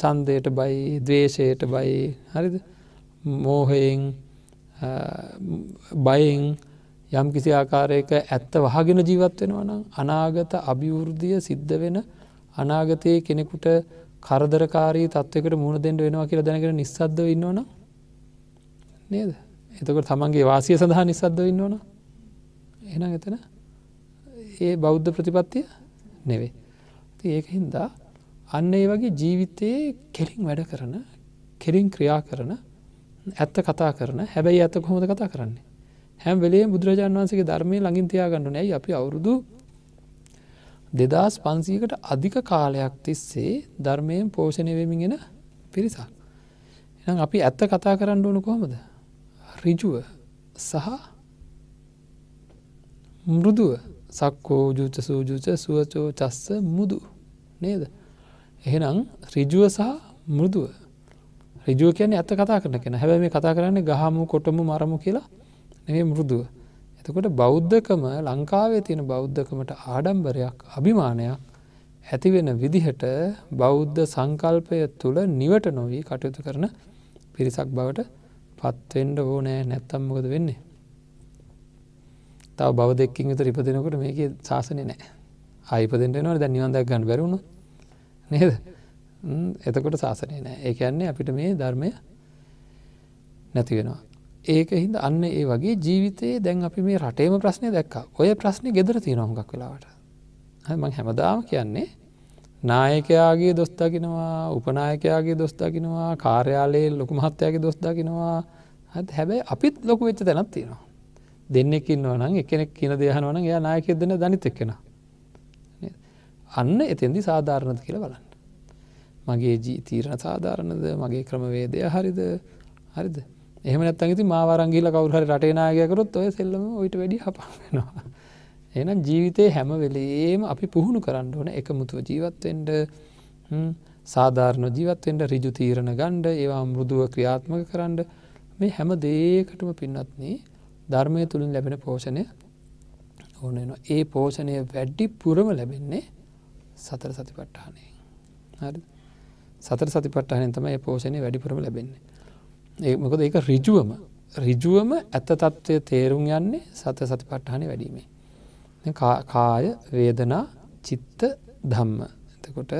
චන්දයට බයි දවේශයට බයි හරිද මෝහයෙන් බයින් යම් කිසි ආකාරයක ඇත්ත වහගෙන ජීවත් වෙනවන අනාගත අභිවෘද්ධිය සිද්ධ වෙන අනාගතයේ කෙනෙකුට කරදරකාරී තත්වකට මුණ දෙෙන්ට වෙනවා කියලා දැනගෙන නිස්සද්ද ඉන්නවන නේද එතකට තමන්ගේ වාසිය සඳහා නිස්සද්ද ඉන්නවන එන එතන ඒ බෞද්ධ ප්‍රතිපත්තිය නෙවේ ඒක හින්දා අන්න ඒ වගේ ජීවිතයේ කෙලින් වැඩ කරන කෙලින් ක්‍රියා කරන ඇත්ත කතා කරන හැබැයි ඇත කොහොමද කතා කරන්නේ හැම් වෙලේ බුදුරජාන් වන්සගේ ධර්මය ළඟින් තියාගන්න නැයි අපි අවුරුදු දෙදස් පන්සීකට අධික කාලයක් තිස්සේ ධර්මයෙන් පෝෂණය වෙමිගෙන පිරිසක්. එනම් අපි ඇත්ත කතා කරන්න ඕනු කොහොමද රිජුව සහ මෘදුව සක්කෝජුච සූජුච සුවචෝ චස්ස මුදු නේද. එහෙනම් රිජුව සහ මුදුව රිජුව කියන්නේ ඇත කතා කරන කෙන හැබැ මේ කතා කරන්නේ ගහමු කොටමු මරමු කියලා නේ මුරුදුව. එතකොට බෞද්ධකම ලංකාවේ තියෙන බෞද්ධකමට ආඩම්බරයක් අභිමානයක් ඇතිවෙන විදිහට බෞද්ධ සංකල්පය තුළ නිවට නොවී කටයුතු කරන පිරිසක් බවට පත්වෙන්ඩ ඕනෑ නැත්තම්මකද වෙන්නේ. තව බව දෙක්කින් විතර ඉපදෙනකොට මේක ශාසනය නෑ ආයිපදෙන්ට නවට දැන් නිවන්දක් ගන්න බැරුණු නේද එතකොට ශාසනය නෑ ඒකන්නේ අපිට මේ ධර්මය නැතිවෙනවා ඒක හිද අන්න ඒ වගේ ජීවිතයේ දැන් අපි මේ රටේම ප්‍රශ්නය දැක්කා ඔය ප්‍රශ්නය ගෙදර තියෙනොමකක් වෙලාවට මං හැමදාම කියන්නේ නායකයාගේ දොස්දකිනවා උපනායකයාගේ දොස්දකිනවා කාර්යාලයේ ලොකු මහත්තයාගේ දොස්දකිනවා හැබැයි අපිත් ලොකු වෙච්ච තැනත් තියෙනවා දෙන්නෙක් ඉන්නවා නම් එකෙනෙක් කියන දේ අහනවා නම් එයා නායකයෙක් දෙන්න දනිත එක්කෙනා. අන්න එතෙන්දි සාධාරණද කියලා බලන්න. මගේ තීරණ සාධාරණද මගේ ක්‍රමවේදය හරිද හරිද එහෙම නැත්තන් ඉති මාවරංගිල කවුරහරි රටේනාගයකරොත් ඔය සෙල්ලම ඔයිට වැඩි හපාෙනවා. එනම් ජීවිතය හැම වෙලේම අපි පුහුණු කරන්න ඕන එකමුතුව ජීවත්වෙන්ට සාධාරණ ජීවත්වෙන්ට රිජු තීරණ ගණ්ඩ ඒවා මුරුදුව ක්‍රියාත්මක කරන්න මේ හැම දේකටම පින්නත්න්නේ ධර්මය තුළින් ලැබෙන පෝෂණය ඕන එන ඒ පෝෂණය වැඩ්ඩි පුරම ලැබෙන්නේ සතර සතිපට්ටානය හරි සතර සතිපට්ටානය තම ඒ පෝෂණය වැඩිපුරම ලැබෙන්නේ ඒ මොකද ඒක රිජුවම රිජුවම ඇත තත්ත්වය තේරුම් යන්නේ සත සතිපට්ටානය වැඩීමේ කාය වේදනා චිත්ත ධම්ම එතකොට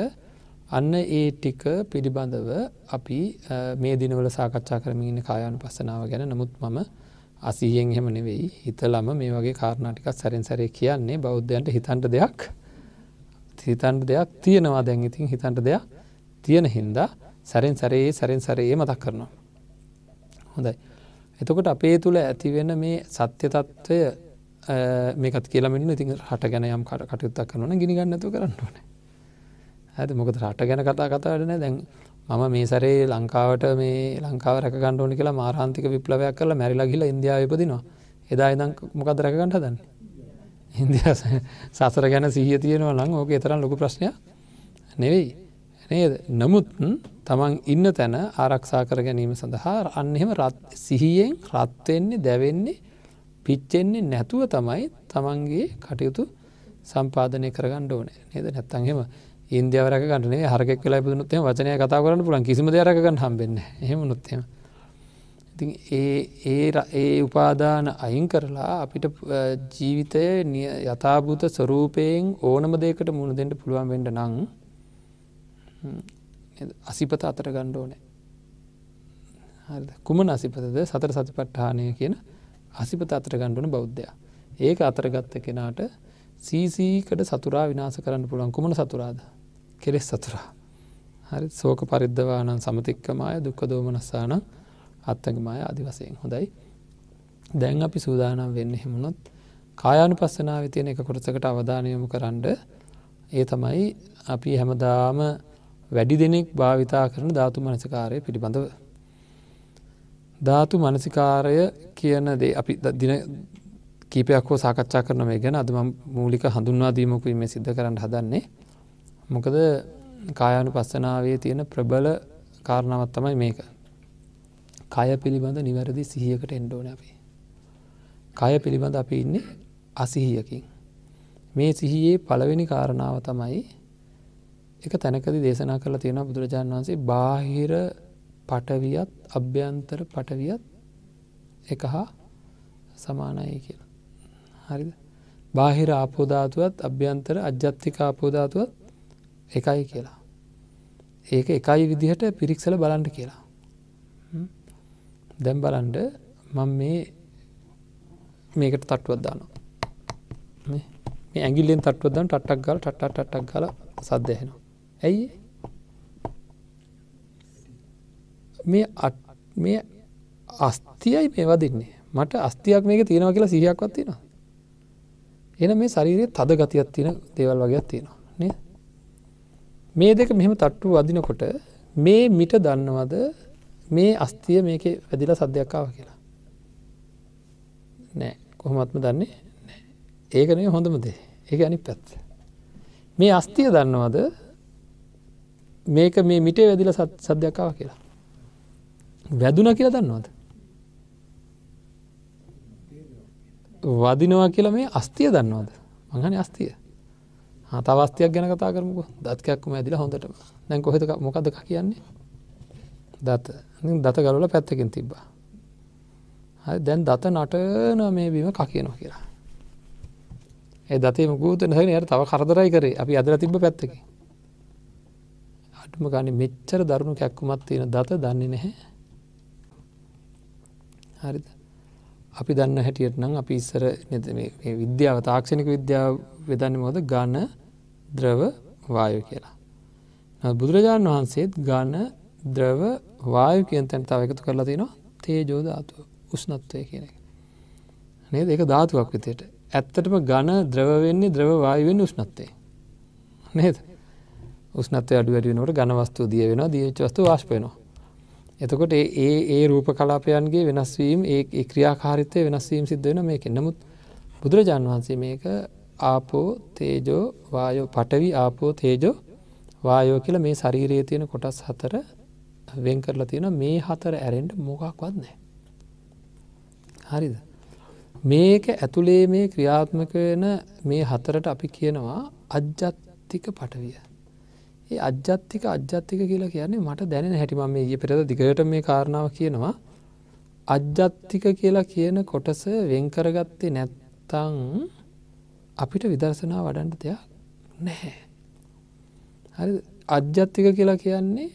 අන්න ඒ ටික පිළිබඳව අපි මේ දිනවල සාකච්ඡා කරමින් කායානු පස්සනාව ගැන නමුත් මම අසීයෙන් හෙම නෙවෙයි හිතලම මේ වගේ කාරණටිකක් සැරෙන් සැරේ කියන්නේ බෞද්ධයන්ට හිතන්ට දෙයක් හිතන්ට දෙයක් තියෙනවා දැන් ඉතින් හිතන්ට දෙයක් තියෙන හින්දා සැරෙන් සැරයේ සැරෙන් සැරයේ මතක් කරනවා. හොඳයි. එතකොට අපේ තුළ ඇතිවෙන මේ සත්‍ය තත්ත්වය මේකත් කියලමින් ඉතින් හට ගැන යම් කටයුත්තක් කරන ගිනිගන්න ඇතු කරන්න ඕන. ඇද මොකද රට ගැන කතා කතාටන දැන් මම මේ සරේ ලංකාවට මේ ලංකාව රැකගන්න ඕනි කියලා මාරාන්තික විප්ලවයක් කරලා මැරිලා ගිහලා ඉන්දියාව ඉපදිනවා. එදා ඉඳන් මොකද රැකගන්න හදන්නේ? ඉන්දියාව [LAUGHS] සසර ගැන සිහිය තියෙනවා නම් ඕක තරම් ලොකු ප්‍රශ්නයක් නෙවෙයි. නේද? නමුත් තමන් ඉන්න තැන ආරක්ෂා කර ගැනීම සඳහා අන්න එහෙම සිහියෙන් රත් වෙන්නේ දැවෙන්නේ පිච්චෙන්නේ නැතුව තමයි තමන්ගේ කටයුතු සම්පාදනය කරගන්න ඕනේ. නේද? නැත්තම් එහෙම ඉන්දවරකට හරකක් කලා පුදුනොත් වචනය කතා කරන්න පුලන් කිසිම දෙරකගන්න හම්බෙන්න හෙම නොත්තම ඉති ඒ ඒ උපාදාන අයින් කරලා අපිට ජීවිතය යථභූත ස්වරූපයෙන් ඕනම දෙකට මුණ දෙට පුළුවන් වෙන්ඩ නං අසිපත අතර ගණ්ඩ ඕනෑ කුමන අසිපතද සතර සති පට්ඨානය කියන අසිපත අතර ගණ්ඩුන බෞද්ධයා ඒක අතරගත්ත කෙනාට සීසීකට සතුරා විනාස කරන්න පුළන් කුමන සතුරාද කෙලෙස් සතුරා. හරි සෝක පරිද්ධවානන් සමතික්කමය දුක්ක දෝමනස්සාන අත්තගමය අධි වසයෙන් හොඳයි. දැන් අපි සූදානම් වෙන්න හෙමුණොත් කායානු පස්සනාව තියෙන එක කොටසකට අවධානයොමු කරන්ඩ ඒ තමයි අපි හැමදාම වැඩි දෙනෙක් භාවිතා කරන ධාතු මනසකාරය පිළිබඳව. ධාතු මනසිකාරය කියන දේ අපි දින කීපයක් හෝ සාකච්ඡා කරන මේ ගැන අදම මූලික හඳුන්වාදීමකුීම සිද්ධ කරන්න හදන්නේ මොකද කායානු පස්සනාවේ තියෙන ප්‍රබල කාරණාවත් තමයි මේක. කය පිළිබඳ නිවැරදි සිහියකට එන්ඩෝන අපේ. කය පිළිබඳ අපි ඉන්නේ අසිහියකින්. මේ සිහියේ පළවෙනි කාරණාව තමයි එක තැනකද දේශනා කරලා තියෙන බුදුරජාණන් වහන්සේ බාහිර පටවියත් අභ්‍යන්තර පටවියත් එක හා සමානයි කියලා. හරිද. බාහිර ආපෝධාතුවත් අභ්‍යන්තර අජ්‍යත්තික ආපෝධාතුවත් එකයි කියලා. ඒක එකයි විදිහට පිරික්සල බලන්ට කියලා. දැම් බලන්ඩ මං මේ මේකට තට්ටුවදදානවා. මේ ඇගිල්ලෙන් තට්ටුවදන් ටක් ගල ටට්ටක් ගල සද්දයහෙනවා. ඇයි මේ මේ අස්තියයි මේවා දෙන්නේ මට අස්තියක් මේක තියෙනවා කියලා සිහයක්වත් තියෙනවා. එන මේ ශරීරය තද ගතියක් තියෙන දේවල් වගේත් තියෙනවා නේද? මේ දෙක මෙහෙම තට්ටු වදිනකොට මේ මිට දන්නවද මේ අස්තිය මේක වැදිල සද්‍යයක්කාව කියලා නෑ කොහොමත්ම දන්නේ ඒකනේ හොඳමදේ ඒ අනි පැත් මේ අස්තිය දන්නවද මේක මේ මිටේ වැදිල සද්‍යයක්කාව කියලා වැදුන කියලා දන්නවද වදිනවා කියලා මේ අස්තිය දන්නවද මංහනි අස්තිය තවස්තියක් ගැන කතා කරමුක දත්කයක්ම ඇදිලා හොඳට දැන් කොහෙද මොකදක කියන්නේ දත දත ගලල පැත්තකින් තිබ්බා දැන් දත නටන මේ බීම කකියනවා කියලා ඒ දතේ මුගූත නැ යට තව කරදරයි කරේ අපි අදර තිබ පැත්තකින් අටම ගනි මෙච්චර දරුණු කැක්කුමත් තියෙන දත දන්නේ නැහැ හරිද අපි දන්න හැටියට නම් අපි ඉස්සර විද්‍යාව තාක්ෂණික විද්‍යාව වෙදන්න මොද ගණ ද්‍රව වායු කියලා. බුදුරජාණන් වහන්සේත් ගණ ද්‍රව වායු කියෙන් තැන් තව එකතු කරලා තිනවා තේජෝ ධාතුව උස්නත්වය කියන එක. නේ දෙක ධාතුවක් විතයට ඇත්තටම ගණ ද්‍රවවෙන්නේ ද්‍රව වායුවෙන් උස්නත්තේ. නේද උස්නත්ව අඩු වැඩුවනට ගණවස්තු දිය වෙන දියච්චවස්තු වාශපයනවා එතකොට ඒ ඒ රූප කලාපයන්ගේ වෙනස්වීම් ඒ ක්‍රියාකාරිතය වෙනස්වීම් සිද්ධ වෙන මේක නමුත් බුදුරජාන් වහන්සේ මේක ආපෝ තේජෝ වායෝ පටවි ආපෝ තේජෝ වායෝ කියලා මේ ශරීරයේ තියෙන කොටස් හතර වෙන් කරලා තියෙන මේ හතර ඇරෙන්ට මොකක්වත් නෑ. හරිද. මේක ඇතුළේ මේ ක්‍රියාත්මක වෙන මේ හතරට අපි කියනවා අජ්ජත්තික පටවිය. ඒ අජ්ජත්තික අජ්ජත්තික කියලා කියන්නේ මට දැනෙන හැටිම මේ ඒ පෙරද දිගට මේ කාරණාව කියනවා අජ්ජත්තික කියලා කියන කොටස වෙන්කරගත්තේ නැත්තං අපිට විදර්ශනා වඩන්ට දෙයක් නැහැ. හරි අජ්ජත්තික කියලා කියන්නේ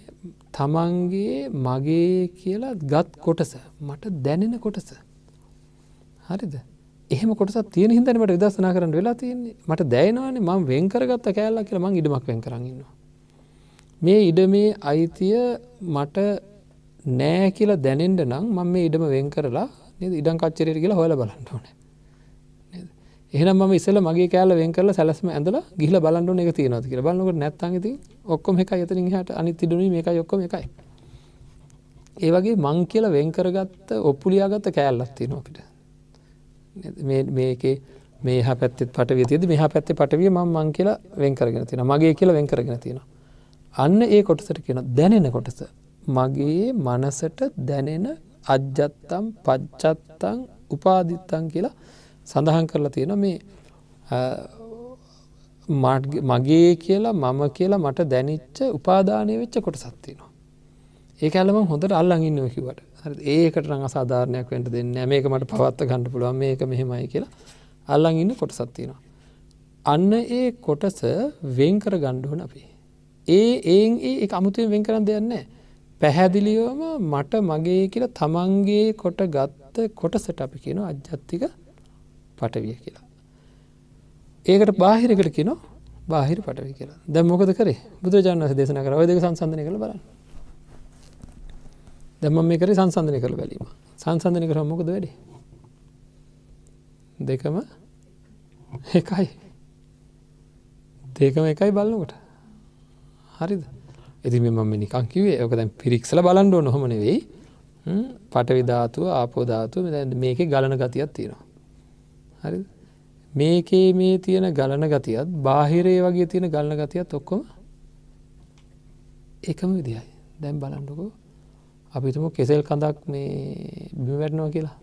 තමන්ගේ මගේ කියලා ගත් කොටස මට දැනෙන කොටස හරිද එහම කොට තියෙන හිදනට විදස්සනා කරන්න වෙලා තියන්නේ මට දැනවානේ මං වෙන්කරගත්ත කෑල්ලක් කියල මං ඉඩමක් වෙන් කරන්නන්නවා මේ ඉඩමේ අයිතිය මට නෑ කියලා දැනෙන්ට නම් මම මේ ඉඩම වෙන් කරලා ඉඩම් කච්චරයට කියලා හොල බලන්න ඕන එහෙනම් ම ඉස්සල මගේ කෑල වෙන් කරලා සැලස්ම ඇඳල ගිල බලන්ඩු එක තියනති කිය බලන්නකට නැත්තන්ගති ඔක්කොම එක ඇතරින් හට අනි තිඩුණ මේ එක යොක්කොම එකයි ඒ වගේ මං කියල වෙන් කරගත්ත ඔප්පුලියාගත්ත කෑල්ලක් තියෙන අපිට මේකේ මේ පැත් පට විතිද මෙහ පැත්තේ පටවිය ම මං කියලා වෙන් කරගෙන තියෙන මගේ කියලා වෙන් කරගෙන තියෙනවා අන්න ඒ කොටසට කියන දැනෙන කොටස. මගේ මනසට දැනෙන අජ්ජත්තම් පච්චත්තං උපාධිත්තන් කියලා සඳහන් කරලා තියෙන මේ මගේ කියලා මම කියලා මට දැනිච්ච උපාධානය වෙච්ච කොට සත්තිනවා. ඒක ඇලම හොඳට අල්ලඟින්න කිවට ඒකට රඟ සාධාරණයක් වෙන්ට දෙන්න මේක මට පවත්ත ගණඩ පුළුවන් මේක මෙහෙමයි කියලා අල්ලඟඉන්න කොට සත්තිනවා. අන්න ඒ කොටස වෙන්කර ගණ්ඩුවන අපි. ඒ ඒන් ඒ එක අමුතුවෙන් වෙන් කරන්න දෙන්නේ. පැහැදිලිවම මට මගේ කියලා තමන්ගේ කොට ගත්ත කොටසට අපි කියන අජ්ජත්තික පටවිය කියලා. ඒකට බාහිරකට කියනො බාහිර පටවි කියලා දැ මොකද කරේ බුදුරජාන් වහ දේශන කර දෙක සංසන්ධනය කළ බලන්න. දැම මේ කර සංසන්ධනය කළ බැලීම සංසන්ධනය කර මොකද වැඩේ. දෙකම එකයි දෙකම එකයි බලන්නකට හරිද එති මෙම නිකං කිවේ ඕක දැන් පිරික්සල බලන්ඩ නොහොම නෙවෙයි පටවිධාතුව ආපෝධාතුව මේක ගලන ගතියක් තියෙනවා හරි මේකේ මේ තියෙන ගලන ගතියත් බාහිරේ වගේ තියෙන ගලන ගතියත් ඔක්කොම එකම විදිහයි දැම් බලන්ඩකෝ අපිතුම කෙසෙල් කඳක් මේ බිම වැටනවා කියලා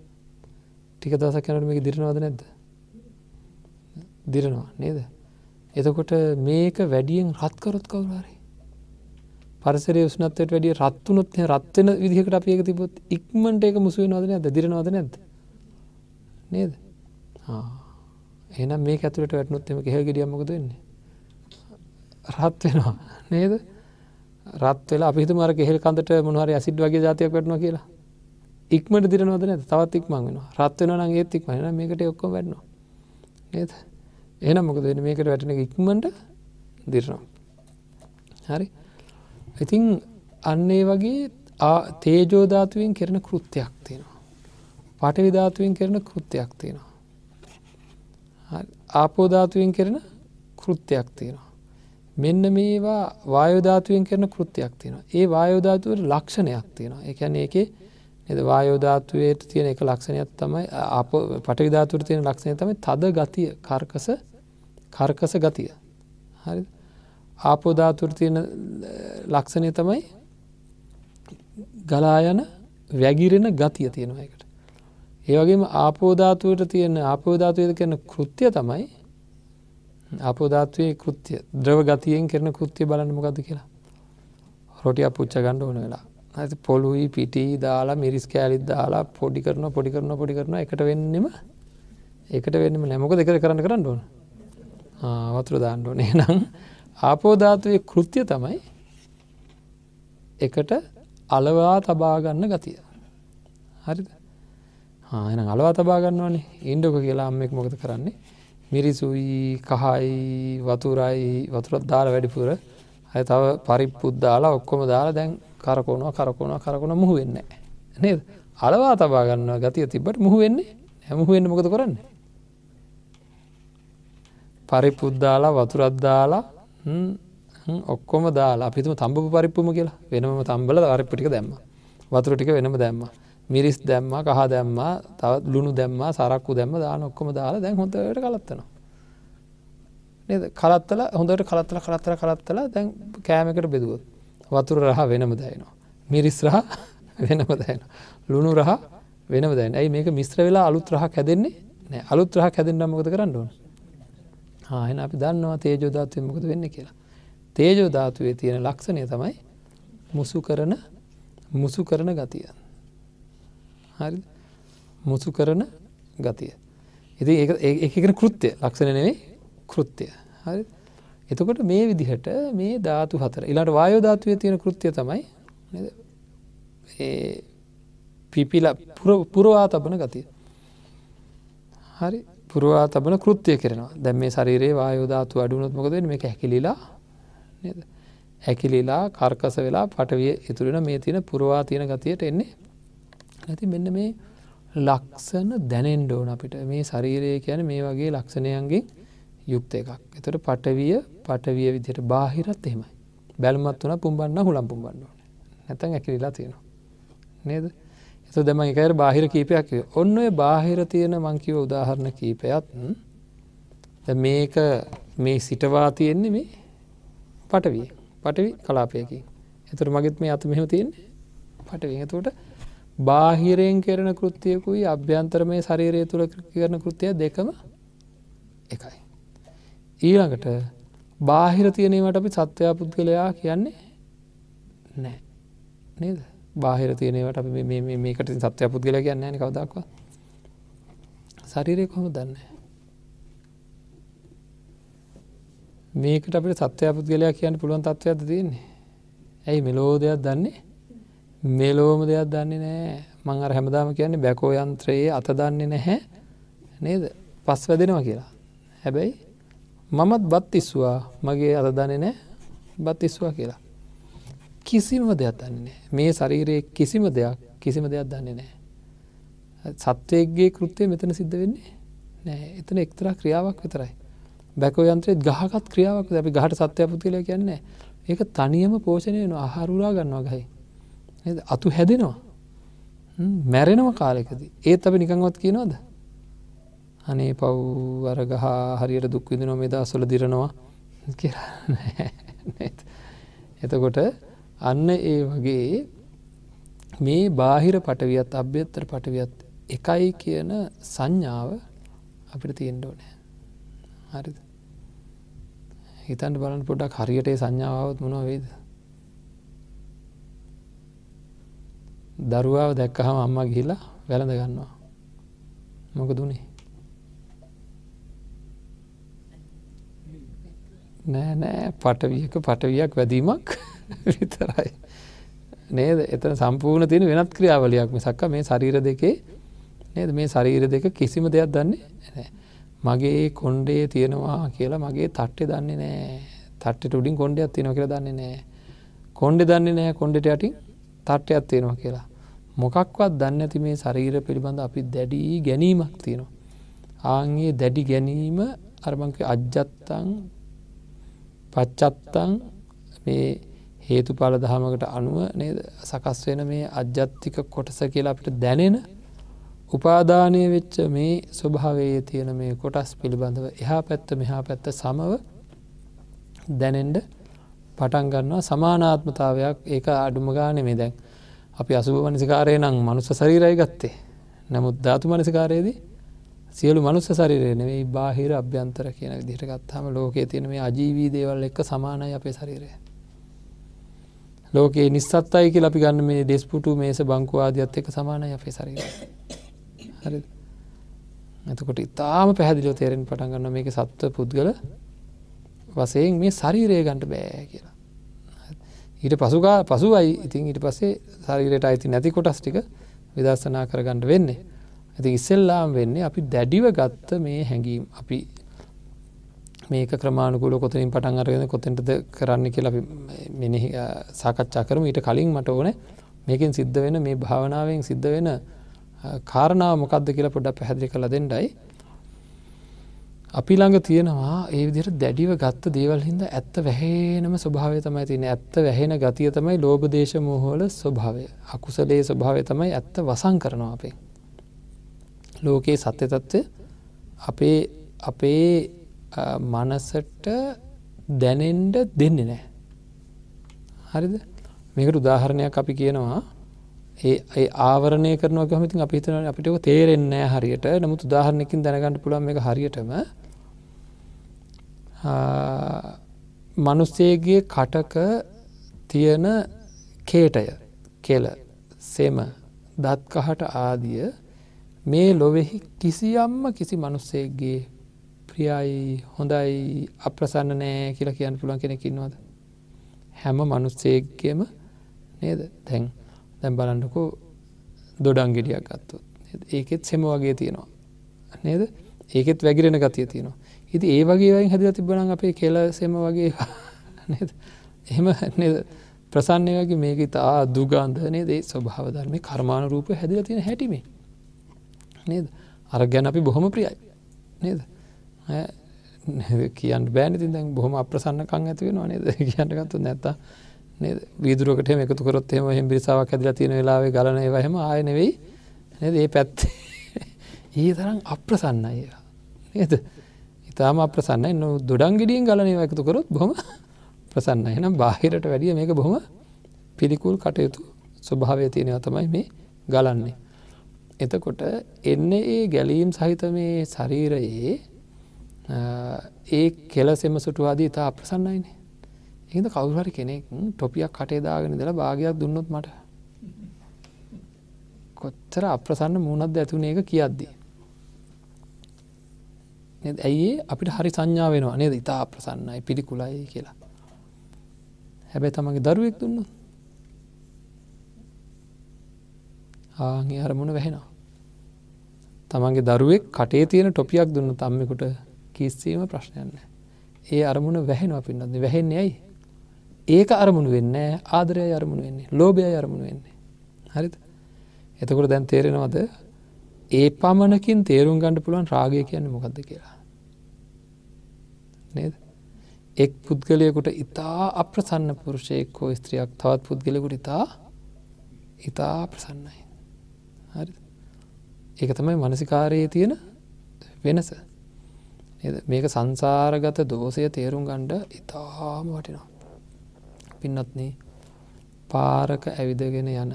ටික දසක් යනට මේක දිරනවාද නැද්ද දිරනවා නේද එතකොට මේක වැඩියෙන් රත්කරොත් කවුරහරි පරිසරයේ උෂ්ණත්වයට වැඩිය රත් වුණොත් එහෙනම් රත් වෙන විදිහකට අපි ඒක තිබ්බොත් ඉක්මනට ඒක මුසු වෙනවද නැද්ද? දිරනවද නැද්ද? නේද? ආ එහෙනම් මේක ඇතුළට වැටුනොත් එහෙම කෙහෙල් ගෙඩියක් මොකද වෙන්නේ? රත් වෙනවා නේද? රත් වෙලා අපි හිතමු අර කෙහෙල් කඳට මොනවා හරි ඇසිඩ් වගේ જાතියක් වැටුණා කියලා. ඉක්මනට දිරනවද නැද්ද? තවත් ඉක්මන් වෙනවා. රත් වෙනවා නම් ඒත් ඉක්මන. එහෙනම් මේකට ඔක්කොම වැටෙනවා. නේද? එහෙනම් මොකද වෙන්නේ? මේකට වැටෙන එක ඉක්මනට දිරනවා. හරි? ඉතින් අන්න ඒ වගේ තේජෝධාතුවෙන් කරන කෘත්‍යයක් තියෙනවා. පටවිධාතුවෙන් කරන කෘත්‍යයක් තියෙනවා. ආපෝධාතුවෙන් කරන කෘත්‍යයක් තියෙනවා. මෙන්න මේවා වායෝධාතුවෙන් කරන කෘත්‍යයක් තියෙනවා. ඒ වායෝධාතුවට ලක්ෂණයක් තියෙනවා. එකැන ඒකේ එද වායෝධාතුවයට තියෙන එක ලක්ෂණයක් තමයි අප පටවිධාතුර තියෙන ලක්ෂණය තමයි තද ගතිය කර්කස කර්කස ගතිය හරි ආපෝධාතුෘතියන ලක්ෂණය තමයි ගලායන වැගිරෙන ගතිය තියෙනවා එකට. ඒවගේම ආපෝධාතුවට තියෙන ආපෝධාතුවයට කරන කෘත්‍ය තමයි අපෝධාත්වයේ කෘත්‍ය ද්‍රව ගතියෙන් කරන කෘත්‍ය බලන්න මොකද කියලා. රොටිය පුච්ච ගණ්ඩ ඕන වෙලා ඇති පොළුයි පිටි දාලා මිරිස් කෑලිත් දාලා පොඩි කරන පොඩි කරන පොඩි කරන එකට වෙන්නෙම එකට වෙන්නම නැමක දෙකර කරන්න කරන්න ඕන වතුර දාන්න ඕනේ නම් ආපෝධාතුවේ කෘත්‍ය තමයි එකට අලවා තබාගන්න ගතිය. හරිද හාන අලවා තබාගන්නවනේ ඉන්ඩක කියලා අම්මෙක් මොකද කරන්නේ මිරිසුයි කහයි වතුරයි වතුරත් දාල වැඩිපුර ඇය තව පරිපුද්දාලා ඔක්කොම දාලා දැන් කරකෝනවා කරකෝනවා කරකුණ මුහ වෙන්න නේද අලවා තබා ගන්නවා ගතිය තිබට මුහ වෙන්නේ හැමුහුවෙන්න මොකද කරන්න පරිපුද්දාලා වතුරද්දාලා ඔක්කොම දාලා අපිතුම තම්බපු පරිප්පුම කියලා වෙනම තම්බල අරිප්පටික දැම්ම වතුර ටික වෙනම දැම්ම මිරිස් දැම්ම කහ දැම්ම තවත් ලුණු දැම්ම සරක්කු දැම්ම දාන ඔක්කොම දාලා දැන් හොඳට කලත්තනවා කලත්තල හොඳට කලත්තල කලත්තර කලත්තල දැන් කෑමකට බෙදුවත් වතුර රහ වෙනම දැයනවා මිරිස් රහ [LAUGHS] වෙනම දැන ලුණු රහ වෙනම දැන ඇයි මේක මිස්ත්‍ර වෙලා අලුත් රහ හැදෙන්නේ අලුත් රහ හැදෙන්න්නම්මකද කරන්න ඕන හාහෙන අපි දන්නවා තේජෝධාත්වය මොකද වෙන්න කියලා. තේජෝධාතුවේ තියෙන ලක්ෂණය තමයි මුසු කරන මුසු කරන ගතිය. හරි මුසු කරන ගතිය. ඉති එකකන කෘත්‍යය ලක්ෂණ නෙවේ කෘත්‍යය හරි එතකොට මේ විදිහට මේ ධාතු හතර ඉලාට වායෝධාතුවය තියෙන කෘත්‍යය තමයි පිපිල පුරවා තබන ගතිය හරි පුරවා තබන කෘත්තිය කරනවා දැම් මේ ශරීරයේ වායෝධාතු අඩුනොත්මකද මේ හැකිලිලා හැකිලිලා කර්කස වෙලා පටවිය ඉතුරෙන මේ තියෙන පුරවා තියෙන ගතියට එන්නේ නැති මෙන්න මේ ලක්සන දැනෙන්ඩෝන අපිට මේ ශරීරය කියන මේ වගේ ලක්ෂණයන්ගේ යුක්ත එකක් එතට පටවිය පටවිය විදියට බාහිරත් එහෙමයි බැල්මත් වන පුම්බන්න හුළම් පුම්බන්න ඕන නැතැන් ඇකිලිලා තියෙනවා නේද? එත දැම එකයට බාහිර කීපයක් ඔන්න ඔය බාහිර තියෙන මංකිව උදාහරණ කීපයත් මේක මේ සිටවා තියෙන්නේ මේ පටවිය පටවි කලාපයකින් එතුර මගෙත් මේ අත මෙහම තියන්නේ පටවිහතුට බාහිරයෙන් කරන කෘතියකුයි අභ්‍යන්තර මේ ශරීරය තුළ කරන කෘතිය දෙකම එකයි. ඊළඟට බාහිර තියනීමට අපි සත්වයා පුද්ගලයා කියන්නේ නෑ නේද බාහිර තියෙනවට අප මේකට සත්‍යය පුද්ගල කියන්න න කවදක්වා ශරීරය කොහොම දන්න මේකට අපට සත්‍යය පුද්ගලයා කියන්න පුළුවන් තත්ත්වයක්ද තියන්නේ ඇයි මෙලෝ දෙයක් දන්නේ මෙලෝම දෙයක් දන්නේ නෑ මං අර හැමදාම කියන්නේ බැකෝ යන්ත්‍රයේ අත දන්නේ නැහැ නේද පස් වැදෙනවා කියලා හැබැයි මමත් බත් ඉස්වා මගේ අත දන්නේ නෑ බත් ඉස්වා කියලා කිසිම දෙයක් දන්නේ මේ ශරීරයේ කිසිම දෙයක් කිසිම දෙයක් දන්නේ නෑ සත්වයගේ කෘත්තය මෙතන සිද්ධ වෙන්නේ නෑ එතන එක්තරා ක්‍රියාවක් විතරයි බැකෝයන්ත්‍රයේ ගහකත් ක්‍රියාවක් අපි ගහට සත්‍යය පුතිල කියන්නේ ඒක තනියම පෝෂණය වෙන අහරුරා ගන්නවා ගහයි අතු හැදෙනවා මැරෙනව කාලෙකද ඒත් අපි නිකංවත් කියනවද අනේ පව් අරගහ හරියට දුක් විදිනො මේ දා සොල දිරනවා කියලා [LAUGHS] එතකොට අන්න ඒ වගේ මේ බාහිර පටවියත් අභ්‍යත්තර පටවියත් එකයි කියන සංඥාව අපිට තියෙන්ඩෝ නෑ හරි හිතන්ට බලන් පොඩක් හරියට සංඥාවත් මොනොවේද දරුවාව දැක්කහම අම්මා ගිහිලා වැළඳ ගන්නවා මොක දුනේ නෑ නෑ පටවියක පටවියක් වැදීමක් [LAUGHS] විතරයි. නේද එතන සම්පූර්ණ තියෙන වෙනත් ක්‍රියාවලියක් මිසක්ක මේ ශරීර දෙකේ නේද මේ ශරීර දෙක කිසිම දෙයක් දන්නේ මගේ කොන්්ඩේ තියෙනවා කියලා මගේ තට්ටි දන්නේ නෑ තට්ටි උඩින් කොන්්ඩයක් තියෙන කියර දන්නේ නෑ කොන්්ඩෙ දන්නේ නෑ කොන්්ඩෙට යටින් තට්ටයක් තියෙනවා කියලා මොකක්වත් දන්න ඇති මේ ශරීර පිළිබඳ අපි දැඩි ගැනීමක් තියෙනවා ආංගේ දැඩි ගැනීම අරමංක අජ්ජත්තං පච්චත්තං මේ හේතු පල දහමකට අනුව නේද සකස් වෙන මේ අජ්‍යත්තික කොටස කියලා අපිට දැනෙන උපාධානය වෙච්ච මේ ස්වභාවයේ තියෙන මේ කොටස් පිළිබඳව එහා පැත්ත මෙහා පැත්ත සමව දැනෙන්ඩ පටන්ගන්නවා සමානාත්මතාවයක් ඒක අඩුම ගානෙ මේ දැන් අපි අසුභ මනිසිකාරය නම් මනුස සරීරයි ගත්තේ නමුත් ධාතු මනසිකාරයේදී සියලු මනුස්ස සරිරයනෙවෙයි බාහිර අභ්‍යන්තර කියන දිට ගත්හම ලෝකයේ තියෙන මේ අජීවී දේවල් එක්ක සමානයි අපේ සරීරය ලෝකයේ නිස්සත් අයි කියලා අපි ගන්න මේ දෙස්පුටු මේස බංකු ආදියත් එක්ක සමානයි අපේ ශරීරය. හරිද? එතකොට ඉතාලම පැහැදිලිව තේරෙන්න පටන් ගන්නවා මේක සත්ව පුද්ගල වශයෙන් මේ ශරීරය ගන්න බෑ කියලා. ඊට පසුගා පසුයි ඉතින් ඊට පස්සේ ශරීරයට අයිති නැති කොටස් ටික විදර්ශනා කරගන්න වෙන්නේ. ඉතින් ඉස්සෙල්ලාම වෙන්නේ අපි දැඩිව ගත්ත මේ හැඟීම් අපි මේක ක්‍රමාණුකූල කොතනින් පටන් අරගෙන කොතෙන්ටද කරන්න කියලා මෙනෙහි සාකච්ඡා කරම ඊට කලින් මට ඕන මේකින් සිද්ධ වෙන මේ භාවනාවෙන් සිද්ධ වෙන කාරණාව මොකක්ද කියලා පොඩක් පැහැදිලි කළ දෙන්නයි අපි ළඟ තියෙනවා ඒ විදිහට දැඩිව ගත්ත දේවල් හින්දා ඇත්ත වැහෙනම ස්වභාවය තමයි තියෙන්නේ. ඇත්ත වැහෙන ගතිය තමයි ලෝභ දේශ මොහ වල ස්වභාවය. අකුසලයේ ස්වභාවය තමයි ඇත්ත වසන් කරනවා අපේ. ලෝකයේ සත්‍ය తත්ත්වය අපේ අපේ මනසට දැනෙන්ඩ දෙන්නේ නෑ. හරිද මේකට උදාහරණයක් අපි කියනවා ඒ ආවරණය කරන ගමති අපිතන අපිට තේරෙන්නේ හරියට නමුත් උදාහරණයකින් දැනගන්නට පුළුවන් එක හරියටම මනුස්සේගේ කටක තියෙන කේටය කෙල සෙම දත්කහට ආදිය මේ ලොවෙහි කිසියම්ම කිසි මනුස්සේගේ ප්‍රියයි හොඳයි අප්‍රසන්න නෑ කියලා කියන්න පුළුවන් කෙනෙකින්නවාද. හැම මනුස්සේක්කම නේද තැන් දැම් බලන්නකෝ දොඩංගෙඩියක් ගත්තොත් ඒකෙත් සෙම වගේ තියෙනවා නේද ඒකෙත් වැගිරෙන ගතිය තියෙනවා ඉති ඒ වගේවයින් හැදිල තිබන අපේ කෙල සෙම වගේ [LAUGHS] එහෙම නේද ප්‍රසන්නය වගේ මේක තා දුගන්ධනය දේ ස්වභාවධර්ම කර්මාණ රූප හැදිල තියෙන හැටිමේ නේද අර ගැන අපි බොහොම ප්‍රියයි නේද කියන්න බෑනති දැන් බොහොම අප්‍රසන්නකං ඇතිවෙන නේද [LAUGHS] කියන්න ගත්තු නැත්ත විදුරකට එකතු කරොත් එම හම බිරිසාාවක් ඇදිල තියෙන වෙලාවේ ගලන වහම ආයනෙවෙයි නද ඒ පැත්තේ ඒ [LAUGHS] තරම් අප්‍රසන්නය නේද ඉතාම අප්‍රසන්න එන්න දුඩන්ගිඩියෙන් ගලනය එකතු කරොත් බොම ප්‍රසන්න එනම් බාහිරට වැඩිය මේක බොහොම පිළිකුල් කටයුතු ස්වභාවය තියෙනව තමයි මේ ගලන්නේ එතකොට එන්න ඒ ගැලීම් සහිත මේ ශරීරයේ ඒ කෙලසෙම සුටුවාදී තා අප්‍රසන්නයිනේ එහිද කවුහරි කෙනෙක් ටොපියක් කටේදාගෙන දලා භාගයක් දුන්නොත් මට කොච්චර අප්‍රසන්න මුණක්ද ඇතුනේ එක කියද්දී. ඇයි අපිට හරි සංඥාව වෙනවා නේද ඉතා අප්‍රසන්නයි පිළිකුලයි කියලා. හැබැ තමගේ දරුවෙක් දුන්නු. ආගේ අරමුණ වැහෙනවා. තමන්ගේ දරුවෙක් කටේ තියෙන ටොපියක් දුන්න තම්මෙකුට කිසිීම ප්‍රශ්නයන්න. ඒ අරමුණ වැහෙනවා පින්නත්න්නේ වැහෙන්නේ ඇයි. ඒක අරමුණු වෙන්න ආදරය අරමුණ වෙන්නේ ලෝබය අරමුණ වෙන්නේ. හරිත එතකොට දැන් තේරෙනවද ඒ පමණකින් තේරුම් ගණඩ පුළුවන් රාගය කියන්න මොකක්ද කියලා. නේද? එක් පුද්ගලයකුට ඉතා අප්‍රසන්න පුරුෂයෙක් හෝ ස්ත්‍රියක් තවත් පුද්ගලකුට ඉතා ඉතා ප්‍රසන්නයි. හරි ඒක තමයි මනසිකාරයේ තියෙන වෙනස. මේක සංසාරගත දෝෂය තේරුම් ගණ්ඩ ඉතාම වටිනවා. පින්නත්න පාරක ඇවිදගෙන යන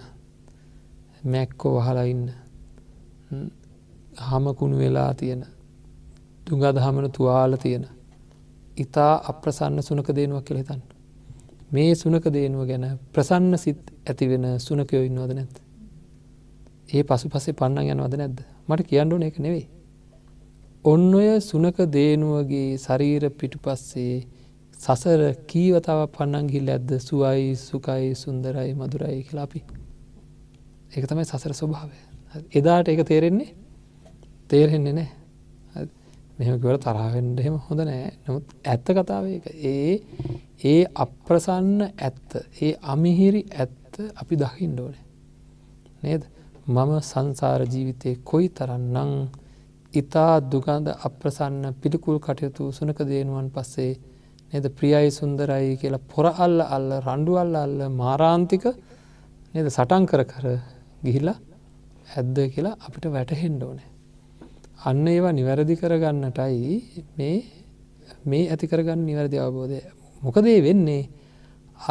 මැක්කෝ වහලා ඉන්න හමකුණු වෙලා තියෙන දුඟදහමන තුවාල තියෙන ඉතා අප්‍රසන්න සුනක දේනුවක් කෙළෙතන්න. මේ සුනක දේනුව ගැන ප්‍රසන්න සිත් ඇතිවෙන සුනකයෝ ඉන්නවද නැත්. ඒ පසු පසේ පන්න යනවද නැද්ද මට කියන්නඩුන එක නෙවෙයි ඔන්න ඔය සුනක දේනුවගේ ශරීර පිටුපස්සේ සසර කීවතාව පන්නංගිල් ඇද්ද සුවයි සුකයි සුන්දරයි මදුරයි කලාපි. ඒක තමයි සසර ස්වභාවය. එදාට ඒක තේරෙන්නේ තේරෙන්නේ නෑ. මෙමකිවල තරාවෙන්ට එහෙම හොඳ නෑ නමුත් ඇත්ත කතාව ඒ ඒ අප්‍රසන්න ඇත්ත ඒ අමිහිරි ඇත්ත අපි දකිින් ඩෝන. නේද මම සංසාර ජීවිතය කොයි තරන්නං ඉතා දුගඳ අප්‍රසන්න පිළිකුල් කටයුතු සුනක දේනුවන් පස්සේ නද ප්‍රියයි සුන්දරයි කියලා පොර අල්ල අල්ල රණ්ඩුවල්ල අල්ල මාරාන්තික නද සටන් කර කර ගිහිල්ලා ඇද්ද කියලා අපිට වැටහෙන්ඩ ඕනෑ. අන්න ඒවා නිවැරදි කරගන්නටයි මේ මේ ඇතිකරගන්න නිවැරදි අවබෝධය මොකදේ වෙන්නේ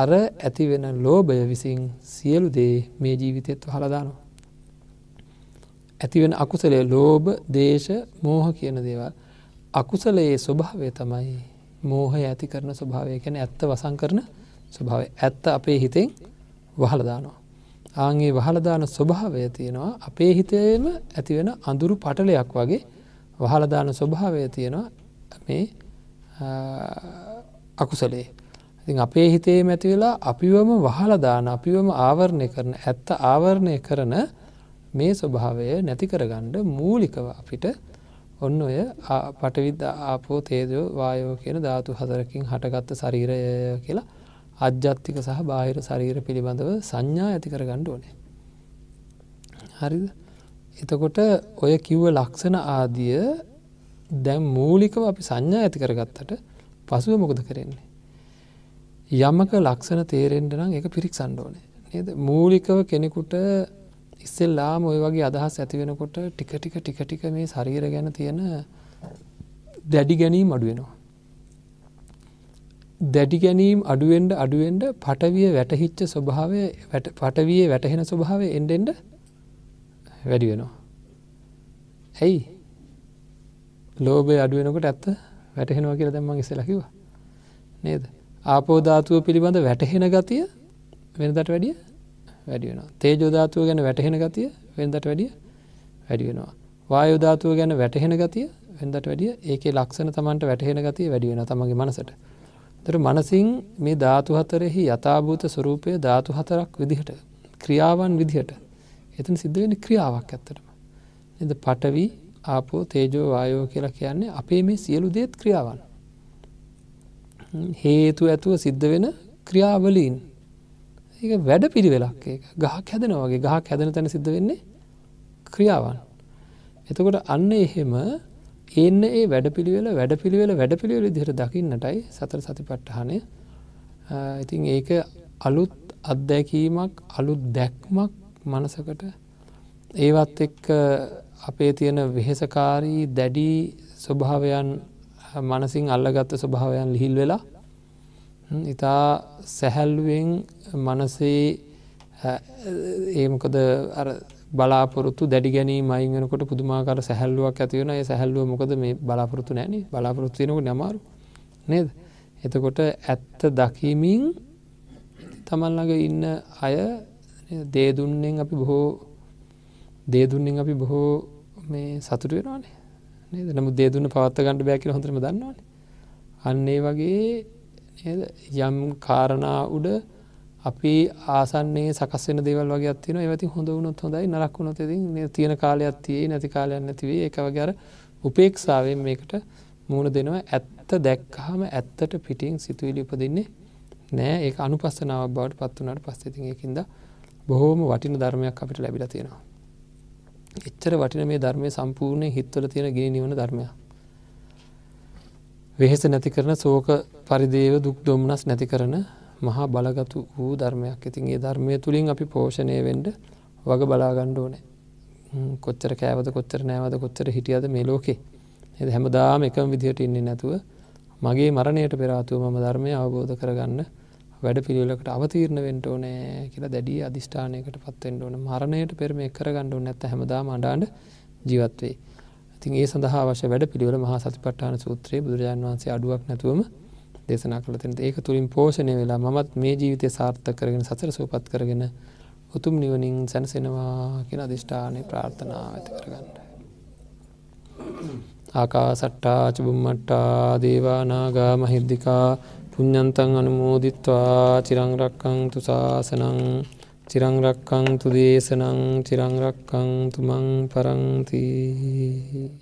අර ඇතිවෙන ලෝභය විසින් සියලු දේ මේ ජීවිතයත්ව හලදානවා. ඇතිවෙන අකුසලය ලෝභ දේශ මෝහ කියන දේවල්. අකුසලයේ ස්වභාවය තමයි මෝහය ඇති කරන ස්වභාවය කැන ඇත්ත වසං කරන ස්වභාවය ඇත්ත අපේ හිතෙන් වහලදානවා. ආගේ වහලදාන ස්වභාවය තියෙනවා අපේ හිතේම ඇතිවෙන අඳුරු පටලයක් වගේ වහලදාන ස්වභාවය තියෙනවා මේ අකුසලේ. ඉතින් අපේ හිතේ මැතිවෙලා අපිවම වහලදාන අපිවම ආවරණය කරන ඇත්ත ආවරණය කරන මේ ස්වභාවය නැති කරගණ්ඩ මූලිකව අපිට ඔන්න ඔය පටවිද ආපෝ තේදෝ වායෝ කියන ධාතු හදරකින් හටගත්ත ශරීරය කියලා අජ්ජත්තික සහ බාහිර ශරීර පිළිබඳව සංඥා ඇති කරගණ්ඩ ඕනේ. හරිද එතකොට ඔය කිව්ව ලක්ෂණ ආදිය දැම් මූලිකව අපි සංඥා ඇති කරගත්තට පසුව මොකද කරන්නේ. යමක ලක්ෂණ තේරෙන්ට නම් එක පිරික් සණ්ඩෝනේ නද මූලිකව කෙනෙකුට ඉස්සෙල්ලාම ඔය වගේ අදහස් ඇතිවෙනකොට ටික ටික ටික ටික මේ ශරීර ගැන තියෙන දැඩි ගැනීම අඩුවෙනවා. දැඩි ගැනීම් අඩුවෙන්ඩ අඩුවෙන්ඩ පටවිය වැටහිච්ච ස්වභාවය පටවිය වැටහෙන ස්වභාවය එන්ඩෙන්ඩ වැඩි වෙනවා. ඇයි ලෝබය අඩුවෙනකට ඇත්ත වැටහෙනවා කියල දැම්ම ඉසලකිව නේද ආපෝධාතුව පිළිබඳ වැටහෙන ගතිය වෙනදට වැඩිය වැඩි වෙනවා. තේජෝධාතුව ගැන වැටහෙන ගතිය වෙන්දට වැඩිය වැඩි වෙනවා. වායෝධාතුව ගැන වැටහෙන ගතිය වෙන්දට වැඩිය ඒකේ ලක්ෂණ තමන්ට වැටහෙන ගතිය වැඩි වෙන තමගේ මනසට. තොට මනසින් මේ ධාතු හතරෙහි යථභූත ස්වරූපය ධාතු හතරක් විදිහට ක්‍රියාවන් විදිහට එතන සිද්ධවෙන ක්‍රියාවක් ඇත්තටම. එද පටවී ආපෝ තේජෝ වායෝ කියලා කියන්නේ අපේ මේ සියලු දේත් ක්‍රියාවන්. හේතු ඇතුව සිද්ධ වෙන ක්‍රියාවලීන් ඒක වැඩ පිළිවෙලක් ඒක ගහක් හැදෙනවගේ ගහක් හැදෙන තැන සිද්ධ වෙන්නේ ක්‍රියාවන්. එතකොට අන්න එහෙම එන්න ඒ වැඩ පිළිවෙල වැඩ පිළිවෙල වැඩ පිළිවෙල දිහට දකින්නටයි සතර සති පට්ටහනය ඉතින් ඒක අලුත් අත්දැකීමක් අලුත් දැක්මක් මනසකට ඒවත් එක්ක අපේ තියෙන වෙහෙසකාරී දැඩි ස්වභාවයන් මනසින් අල්ලගත්ත ස්වභාවයන් ලිහිල් වෙලා ඉතා සැහැල්ලුවෙන් මනසේ ඒමකද බලාපොරොත්තු දැඩිගැනී මයිංගනකොට පුදුමාකාර සැහැල්ලුවක් ඇතිවන ඒ සැහැල්ලුව මොකද මේ බලාපොරොත්තු නෑන බලාපොරොත්තුවයනක නමාරු නේද එතකොට ඇත්ත දකිමින් තමල්ලඟ ඉන්න අය දේදුන්නෙන් අපි බොහෝ දේදුන්නෙන් අපි බොහෝ මේ සතුට වෙනවානේ නේද නමු දේදුන්න පවත්ත ගණඩ බැකිල හොඳම දන්නවානේ අන්නේ වගේ යම් කාරණා උඩ අපි ආසන්නේ සකස්න දෙවල් වගේ තින ඇති හොඳ වුණොත් හොඳයි නරක්ුණො ති තියෙන කාලයක් තියේ නැති කාලයක් නැතිවේ එකවගර උපේක්ෂාවෙන් මේකට මුණ දෙනවා ඇත්ත දැක්කහම ඇත්තට පිටිං සිතුවිලි උපදින්නේ නෑ ඒ අනුපස්සනාව බවට පත් වනට පස්තිතිකින්ද බොහෝම වටින ධර්මයක් අපිට ලැබිලා තියෙනවා. එච්චර වටින මේ ධර්මය සම්පූර්ණය හිත්වල තියෙන ගෙන නිවන ධර්මයක්. වෙහෙස නැති කරන සෝක පරිදේව දුක් දොම්නස් නැති කරන මහා බලගතු වූ ධර්මයක් ඉතින් ඒ ධර්මය තුළින් අපි පෝෂණය වෙන්ඩ වග බලාගණ්ඩ ඕනෑ කොච්චර කෑවද කොච්චර නෑවද කොච්චර හිටියද මේ ලෝකේ එද හැමදාම එකම විදිහට ඉන්නේ නැතුව මගේ මරණයට පෙරාතුව මම ධර්මය අවබෝධ කරගන්න වැඩ පිළිලකට අවතීරණ වෙන්ට ඕනෑ කියලා දැඩිය අධිෂ්ඨානයකට පත්වෙන්ට ඕන මරණයට පෙරම එක්කර ගණ්ඩුව නැත හැමදාම අඩාන්ඩ ජීවත්වේ. ඉතින් ඒ සඳහා අවශ්‍ය වැඩ පිළිවෙල මහා සතිපට්ඨාන සූත්‍රයේ බුදුරජාන් වහන්සේ අඩුවක් නැතුවම දේශනා කළ තැන ඒක තුළින් පෝෂණය වෙලා මමත් මේ ජීවිතය සාර්ථක කරගෙන සසර සූපත් කරගෙන උතුම් නිවනින් සැනසෙනවා කියෙන අධිෂ්ඨානය ප්‍රාර්ථනා ඇති කරගන්න. ආකා සට්ටා චබුම්මට්ටා දේවානාගා මහිද්දිකා පුඤ්ඥන්තන් අනුමෝදිත්වා චිරංරක්කං තුසාසනං චිරංරක්කං තුදේශනං චිරංරක්කං තුමං පරංතිී